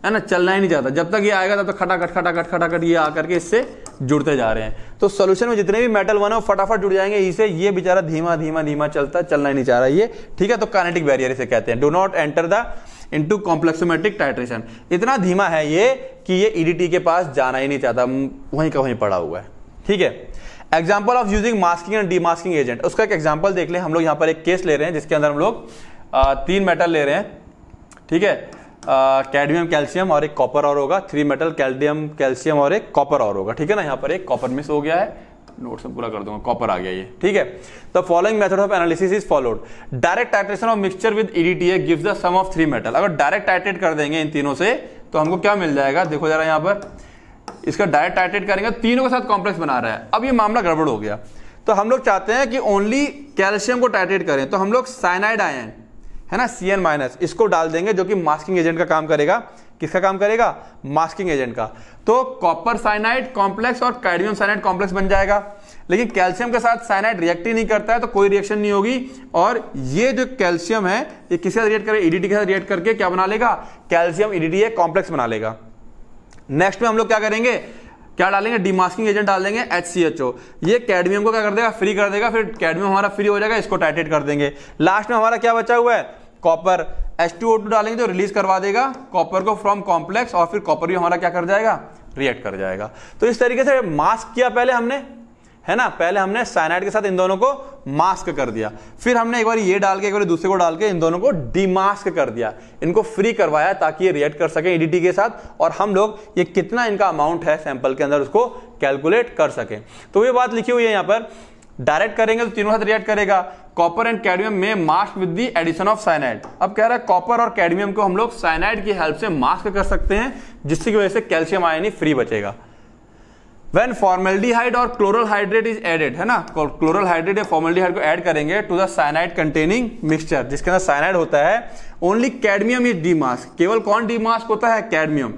है ना चलना ही नहीं चाहता जब तक ये आएगा तब तक खटाखट खटाखट खटाखट ये आकर के इससे जुड़ते जा रहे हैं तो सोल्यूशन में जितने भी मेटल वन है वो फटाफट जुड़ जाएंगे इसे ये बेचारा धीमा धीमा धीमा चलता चलना ही नहीं चाह रहा ये ठीक है तो कानेटिक बैरियर इसे कहते हैं do not enter the into complexometric titration इतना धीमा है ये कि ये ईडीटी e के पास जाना ही नहीं चाहता वहीं का वहीं पड़ा हुआ है ठीक है example of using masking and demasking agent उसका एक एग्जाम्पल देख ले हम लोग यहाँ पर एक केस ले रहे हैं जिसके अंदर हम लोग तीन मेटल ले रहे हैं ठीक है कैडमियम कैल्शियम और एक कॉपर और होगा थ्री मेटल कैल्डियम कैल्शियम और एक कॉपर और होगा ठीक है ना यहाँ पर एक कॉपर मिस हो गया है नोट्स में पूरा कर दूंगा कॉपर आ गया ये ठीक है the following method of analysis is followed direct titration of mixture with EDTA gives the sum of three metal अगर डायरेक्ट टाइट्रेट कर देंगे इन तीनों से तो हमको क्या मिल जाएगा देखो जरा यहाँ पर इसका डायरेक्ट टाइट्रेट करेंगे तीनों के साथ कॉम्प्लेक्स बना रहा है अब ये मामला गड़बड़ हो गया तो हम लोग चाहते हैं कि ओनली कैल्शियम को टाइट्रेट करें तो हम लोग साइनाइड आयन है ना सी एन माइनस इसको डाल देंगे जो कि मास्किंग एजेंट का काम करेगा किसका काम करेगा मास्किंग एजेंट का तो कॉपर साइनाइड कॉम्प्लेक्स और कैडमियम साइनाइड कॉम्प्लेक्स बन जाएगा लेकिन कैल्शियम के साथ साइनाइड रिएक्ट ही नहीं करता है तो कोई रिएक्शन नहीं होगी और ये जो कैल्शियम है ये किसके साथ रिएक्ट करेगा ईडीटी e के साथ रिएक्ट करके क्या बना लेगा कैल्शियम ईडीटी e कॉम्प्लेक्स बना लेगा नेक्स्ट में हम लोग क्या करेंगे क्या डालेंगे डिमास्किंग एजेंट डाल देंगे एच सी एच ओ ये कैडमियम को क्या कर देगा फ्री कर देगा फिर कैडमियम हमारा फ्री हो जाएगा इसको टाइटेट कर देंगे लास्ट में हमारा क्या बचा हुआ है copper S two O two डालेंगे तो रिलीज करवा देगा कॉपर को फ्रॉम कॉम्प्लेक्स और फिर कॉपर भी हमारा क्या कर जाएगा रिएक्ट कर जाएगा तो इस तरीके से मास्क किया पहले हमने है ना पहले हमने साइनाइड के साथ इन दोनों को मास्क कर दिया फिर हमने एक बार ये डाल के एक बार दूसरे को डाल के इन दोनों को डीमास्क कर दिया इनको फ्री करवाया ताकि ये रिएक्ट कर सके ईडीटी e के साथ और हम लोग ये कितना इनका अमाउंट है सैंपल के अंदर उसको कैलकुलेट कर सके तो ये बात लिखी हुई है यहां पर डायरेक्ट करेंगे तो तीनों साथ रिएक्ट करेगा कॉपर एंड कैडमियम में mask with the addition of cyanide अब कह रहा है कॉपर और कैडमियम को हम लोग साइनाइड की हेल्प से मास्क कर सकते हैं जिसकी वजह से कैल्शियम आयनी फ्री बचेगा वेन हाइड और क्लोरल हाइड्रेट इज एडेड है ना क्लोरल हाइड्रेट या हाइड को एड करेंगे to the cyanide containing mixture जिसके अंदर साइनाइड होता है only cadmium is demask केवल कौन डी मास्क होता है कैडमियम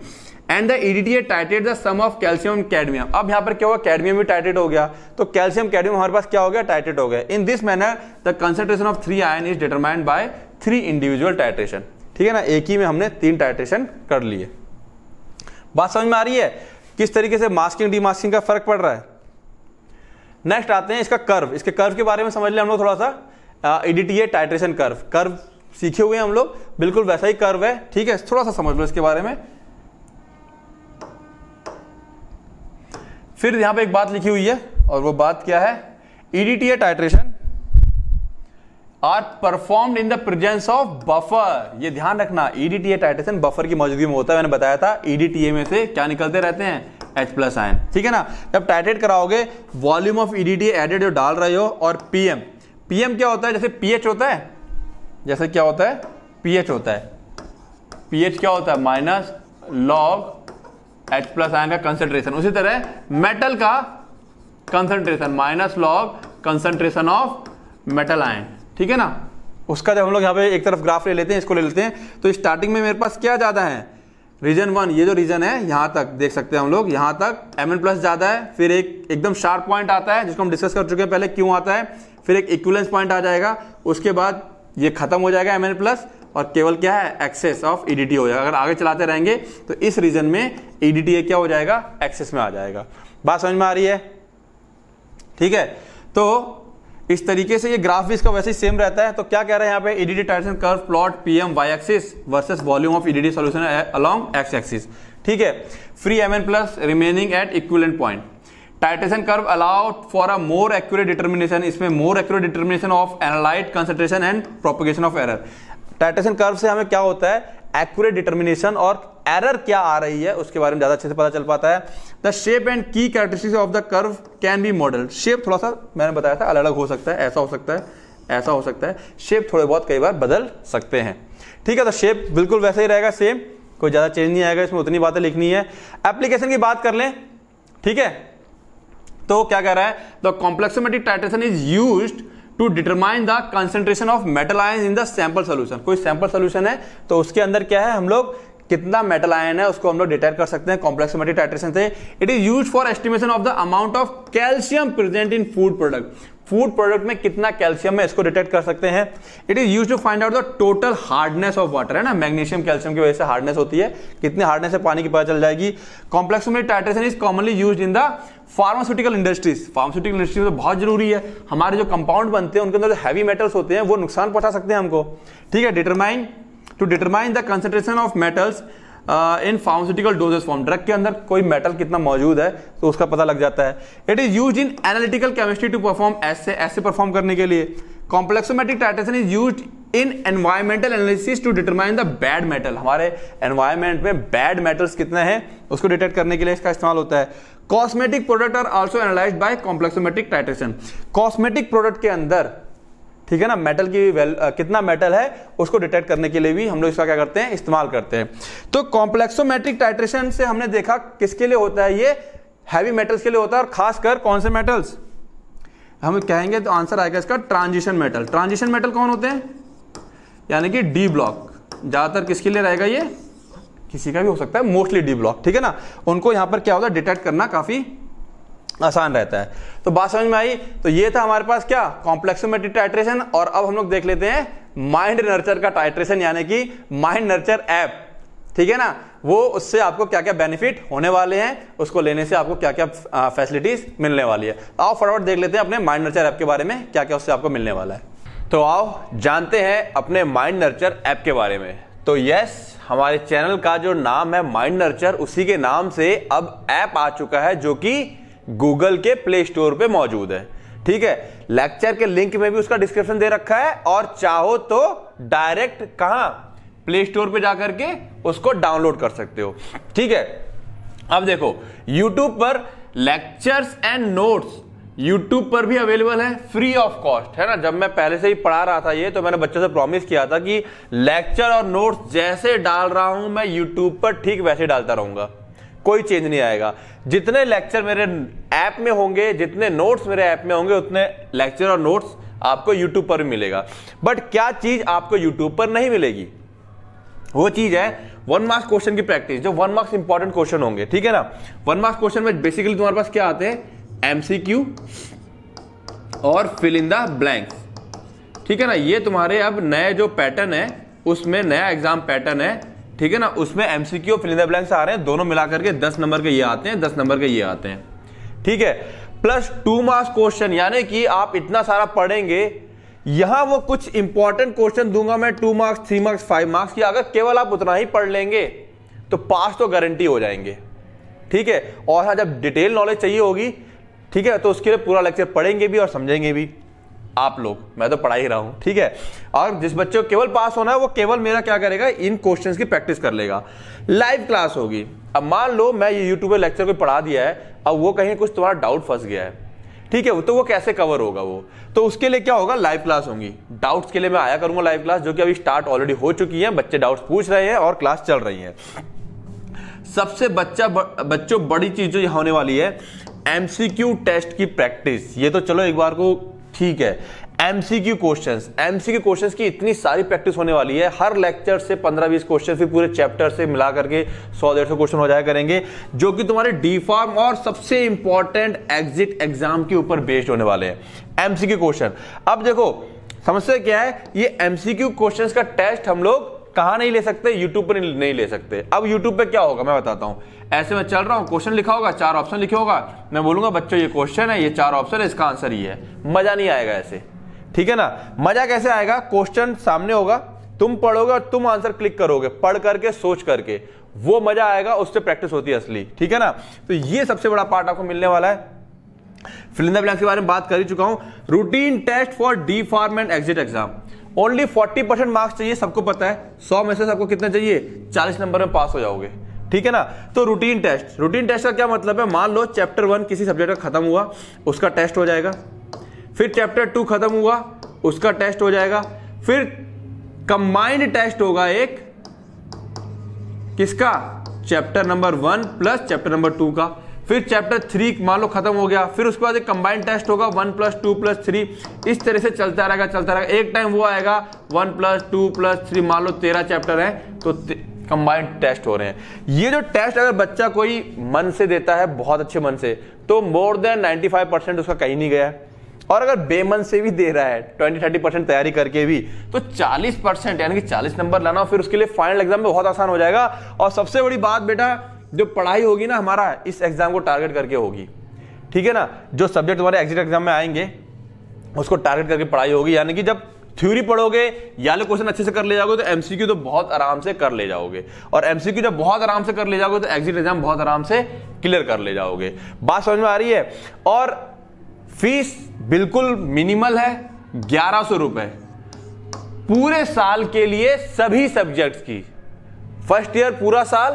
एंड द ईडीटीए टाइटेड the sum of calcium cadmium अब यहां पर क्या हुआ कैडमियम भी टाइटेड हो गया तो कैल्शियम कैडमियम हमारे पास क्या हो गया टाइटेड हो गया in this manner the concentration of three ion is determined by three individual titration ठीक है ना एक ही में हमने तीन टाइट्रेशन कर लिए बात समझ में आ रही है किस तरीके से मास्किंग डीमास्किंग का फर्क पड़ रहा है नेक्स्ट आते हैं इसका कर्व इसके कर्व के बारे में समझ लें हम लोग थोड़ा सा ईडीटीए टाइट्रेशन कर्व कर्व सीखे हुए हैं हम लोग बिल्कुल वैसा ही कर्व है ठीक है थोड़ा सा समझ लो इसके बारे में फिर यहां पे एक बात लिखी हुई है और वो बात क्या है EDTA titration are performed in the presence of buffer ये ध्यान रखना ईडीटीए टाइट्रेशन बफर की मौजूदगी में होता है मैंने बताया था ईडीटीए e में से क्या निकलते रहते हैं H प्लस आयन ठीक है ना जब टाइट्रेट कराओगे वॉल्यूम ऑफ ईडीटी एडेड जो डाल रहे हो और पीएम पीएम क्या होता है जैसे पीएच होता है जैसे क्या होता है पीएच होता है पीएच क्या होता है minus log H plus ion का कंसेंट्रेशन उसी तरह मेटल का concentration minus log concentration of metal ion ठीक है ना उसका जब हम लोग यहाँ पे एक तरफ ग्राफ ले लेते हैं इसको ले लेते हैं तो स्टार्टिंग में मेरे पास क्या ज़्यादा है रीजन वन ये जो रीजन है यहां तक देख सकते हैं हम लोग यहां तक एम प्लस ज़्यादा है फिर एक एकदम शार्प पॉइंट आता है जिसको हम डिस्कस कर चुके हैं पहले क्यों आता है फिर एक इक्वलेंस पॉइंट आ जाएगा उसके बाद ये खत्म हो जाएगा एम प्लस और केवल क्या है एक्सेस ऑफ ईडीटी हो जाएगा अगर आगे चलाते रहेंगे तो इस रीजन में ईडीटी e क्या हो जाएगा एक्सेस में आ जाएगा बात समझ में आ रही है ठीक है तो इस तरीके से ये ग्राफ भी इसका वैसे ही सेम रहता है तो क्या कह रहे हैं यहाँ पे EDTA titration curve plot pM Y axis versus volume of EDTA solution along X axis ठीक है free M N plus remaining at equivalent point titration curve allow for a more accurate determination इसमें more accurate determination of analyte concentration and propagation of error titration curve से हमें क्या होता है accurate determination और error क्या आ रही है उसके बारे में ज़्यादा अच्छे से पता चल पाता है the shape and the characteristics of the curve can be model shape थोड़ा सा मैंने बताया था अलग अलग हो सकता है ऐसा हो सकता है ऐसा हो सकता है शेप थोड़े बहुत कई बार बदल सकते हैं ठीक है तो शेप बिल्कुल वैसा ही रहेगा सेम कोई ज़्यादा चेंज नहीं आएगा इसमें उतनी बातें लिखनी है एप्लीकेशन की बात कर लें ठीक है तो क्या कह रहा है the complexometric titration is used to determine the concentration of metal ion in the sample solution कोई सैंपल सोल्यूशन है तो उसके अंदर क्या है हम लोग कितना मेटल आयन है उसको हम लोग डिटेक्ट कर सकते हैं कॉम्प्लेक्स मेटी टाइट्रेशन से it is use for estimation of the amount of calcium present in food product food product में कितना कैल्शियम है इसको डिटेक्ट कर सकते हैं it is use to find out the total hardness of water है ना मैग्नीशियम कैल्शियम की वजह से हार्डनेस होती है कितनी हार्डनेस है पानी की पता चल जाएगी complex titration is commonly use in the pharmaceutical industries pharmaceutical industries में तो बहुत जरूरी है हमारे जो कंपाउंड बनते हैं उनके अंदर जो हैवी मेटल्स होते हैं वो नुकसान पहुंचा सकते हैं हमको ठीक है determine to determine the concentration of metals in pharmaceutical doses form drug के अंदर कोई मेटल कितना मौजूद है तो उसका पता लग जाता है it is use in analytical chemistry to perform ऐसे ऐसे परफॉर्म करने के लिए complexometric titration is use in environmental analysis to determine the bad metal हमारे एनवायरमेंट में बैड मेटल्स कितने हैं उसको डिटेक्ट करने के लिए इसका इस्तेमाल होता है cosmetic product are also analysed by complexometric titration cosmetic product के अंदर ठीक है ना मेटल की वेल कितना मेटल है उसको डिटेक्ट करने के लिए भी हम लोग इसका क्या करते हैं इस्तेमाल करते हैं तो कॉम्प्लेक्सोमेट्रिक टाइट्रेशन से हमने देखा किसके लिए होता है ये हैवी मेटल्स के लिए होता है और खासकर कौन से मेटल्स हम कहेंगे तो आंसर आएगा इसका ट्रांजिशन मेटल ट्रांजिशन मेटल कौन होते हैं यानी कि डी ब्लॉक ज़्यादातर किसके लिए रहेगा ये किसी का भी हो सकता है मोस्टली डी ब्लॉक ठीक है ना उनको यहां पर क्या होता है डिटेक्ट करना काफ़ी आसान रहता है तो बात समझ में आई तो ये था हमारे पास क्या कॉम्प्लेक्सोमेट्रिक टाइट्रेशन और अब हम लोग देख लेते हैं माइंड नर्चर का टाइट्रेशन यानी कि माइंड नर्चर ऐप ठीक है ना वो उससे आपको क्या क्या बेनिफिट होने वाले हैं उसको लेने से आपको क्या क्या फैसिलिटीज मिलने वाली है तो आओ फटाफट देख लेते हैं अपने माइंड नर्चर ऐप के बारे में क्या क्या उससे आपको मिलने वाला है तो आओ जानते हैं अपने माइंड नर्चर ऐप के बारे में तो यस हमारे चैनल का जो नाम है माइंड नर्चर उसी के नाम से अब ऐप आ चुका है जो कि गूगल के प्ले स्टोर पे मौजूद है ठीक है लेक्चर के लिंक में भी उसका डिस्क्रिप्शन दे रखा है और चाहो तो डायरेक्ट कहा प्ले स्टोर पे जाकर के उसको डाउनलोड कर सकते हो ठीक है अब देखो यूट्यूब पर लेक्चर्स एंड नोट्स यूट्यूब पर भी अवेलेबल है फ्री ऑफ कॉस्ट है ना जब मैं पहले से ही पढ़ा रहा था ये तो मैंने बच्चों से प्रॉमिस किया था कि लेक्चर और नोट्स जैसे डाल रहा हूं मैं यूट्यूब पर ठीक वैसे डालता रहूंगा कोई चेंज नहीं आएगा जितने लेक्चर मेरे ऐप में होंगे जितने नोट्स मेरे ऐप में होंगे उतने लेक्चर और नोट्स आपको यूट्यूब पर मिलेगा बट क्या चीज आपको यूट्यूब पर नहीं मिलेगी वो चीज है वन मार्क्स क्वेश्चन की प्रैक्टिस जो वन मार्क्स इंपॉर्टेंट क्वेश्चन होंगे ठीक है ना वन मार्क्स क्वेश्चन में बेसिकली तुम्हारे पास क्या आते हैं एमसीक्यू और फिल इन द ब्लैंक्स ठीक है ना ये तुम्हारे अब नए जो पैटर्न है उसमें नया एग्जाम पैटर्न है ठीक है ना उसमें MCQ fill in the blanks आ रहे हैं दोनों मिलाकर के दस नंबर के ये आते हैं दस नंबर के ये आते हैं ठीक है प्लस टू मार्क्स क्वेश्चन यानी कि आप इतना सारा पढ़ेंगे यहां वो कुछ इंपॉर्टेंट क्वेश्चन दूंगा मैं two marks three marks five marks की अगर केवल आप उतना ही पढ़ लेंगे तो पास तो गारंटी हो जाएंगे ठीक है और हाँ जब डिटेल नॉलेज चाहिए होगी ठीक है तो उसके लिए पूरा लेक्चर पढ़ेंगे भी और समझेंगे भी आप लोग मैं तो पढ़ा ही रहा हूं ठीक है और जिस बच्चे को केवल पास होना है वो केवल मेरा क्या करेगा इन क्वेश्चंस की प्रैक्टिस कर लेगा लाइव क्लास होगी अब मान लो मैं ये यूट्यूब लेक्चर को पढ़ा दिया है अब वो कहीं कुछ तुम्हारा डाउट फंस गया है ठीक है तो वो कैसे कवर होगा वो तो उसके लिए क्या होगा लाइव क्लास होंगी डाउट्स के लिए मैं आया करूंगा लाइव क्लास जो कि अभी स्टार्ट ऑलरेडी हो चुकी है बच्चे डाउट्स पूछ रहे हैं और क्लास चल रही है सबसे बच्चा बच्चों बड़ी चीज जो यहां होने वाली है एमसीक्यू टेस्ट की प्रैक्टिस ये तो चलो एक बार को ठीक है एमसीक्यू क्वेश्चंस एमसीक्यू क्वेश्चंस की इतनी सारी प्रैक्टिस होने वाली है हर लेक्चर से पंद्रह बीस क्वेश्चन फिर पूरे चैप्टर से मिला करके सौ डेढ़ सौ क्वेश्चन हो जाए करेंगे जो कि तुम्हारे डी फॉर्म और सबसे इंपॉर्टेंट एग्जिट एग्जाम के ऊपर बेस्ड होने वाले हैं एमसीक्यू क्वेश्चन अब देखो समस्या क्या है ये एमसीक्यू क्वेश्चन का टेस्ट हम लोग कहा नहीं ले सकते यूट्यूब पर नहीं ले सकते अब यूट्यूब पर क्या होगा मैं बताता हूं ऐसे में चल रहा हूँ क्वेश्चन लिखा होगा चार ऑप्शन लिखे होगा मैं बोलूंगा बच्चों ये क्वेश्चन है ये चार ऑप्शन है इसका आंसर ये है मजा नहीं आएगा ऐसे ठीक है ना मजा कैसे आएगा क्वेश्चन सामने होगा तुम पढ़ोगे और तुम आंसर क्लिक करोगे पढ़ करके सोच करके वो मजा आएगा उससे प्रैक्टिस होती है असली ठीक है ना तो ये सबसे बड़ा पार्ट आपको मिलने वाला है फिलिंदा ब्लैंक्स के बारे में बात कर ही चुका हूं routine test for D pharm and exit exam only 40 percent marks चाहिए सबको पता है 100 में से सबको कितने चाहिए 40 नंबर में पास हो जाओगे ठीक है ना तो रूटीन टेस्ट रूटीन टेस्ट का क्या मतलब है मान लो चैप्टर वन किसी सब्जेक्ट का खत्म हुआ उसका टेस्ट हो जाएगा फिर चैप्टर टू खत्म हुआ उसका टेस्ट हो जाएगा फिर कंबाइंड टेस्ट होगा एक किसका chapter number one plus chapter number two का फिर चैप्टर थ्री मान लो खत्म हो गया फिर उसके बाद एक कंबाइंड टेस्ट होगा one plus two plus three इस तरह से चलता रहेगा चलता रहेगा एक टाइम वो आएगा one plus two plus three मान लो तेरह चैप्टर है तो कंबाइंड टेस्ट हो रहे हैं ये जो टेस्ट अगर बच्चा कोई मन से देता है बहुत अच्छे मन से तो मोर देन 95 परसेंट उसका कहीं नहीं गया और अगर बेमन से भी दे रहा है ट्वेंटी थर्टी परसेंट तैयारी करके भी तो चालीस परसेंट यानी कि चालीस नंबर लाना फिर उसके लिए फाइनल एग्जाम में बहुत आसान हो जाएगा और सबसे बड़ी बात बेटा जो पढ़ाई होगी ना हमारा इस एग्जाम को टारगेट करके होगी ठीक है ना जो सब्जेक्ट तुम्हारे एग्जिट एग्जाम में आएंगे उसको टारगेट करके पढ़ाई होगी यानी कि जब थ्योरी पढ़ोगे या लो तो क्वेश्चन अच्छे से कर ले जाओगे तो एमसीक्यू तो बहुत आराम से कर ले जाओगे और एमसीक्यू जब बहुत आराम से कर ले जाओगे तो एग्जिट एग्जाम बहुत आराम से क्लियर कर ले जाओगे बात समझ में आ रही है और फीस बिल्कुल मिनिमल है ग्यारह सौ रुपए पूरे साल के लिए सभी सब्जेक्ट की फर्स्ट ईयर पूरा साल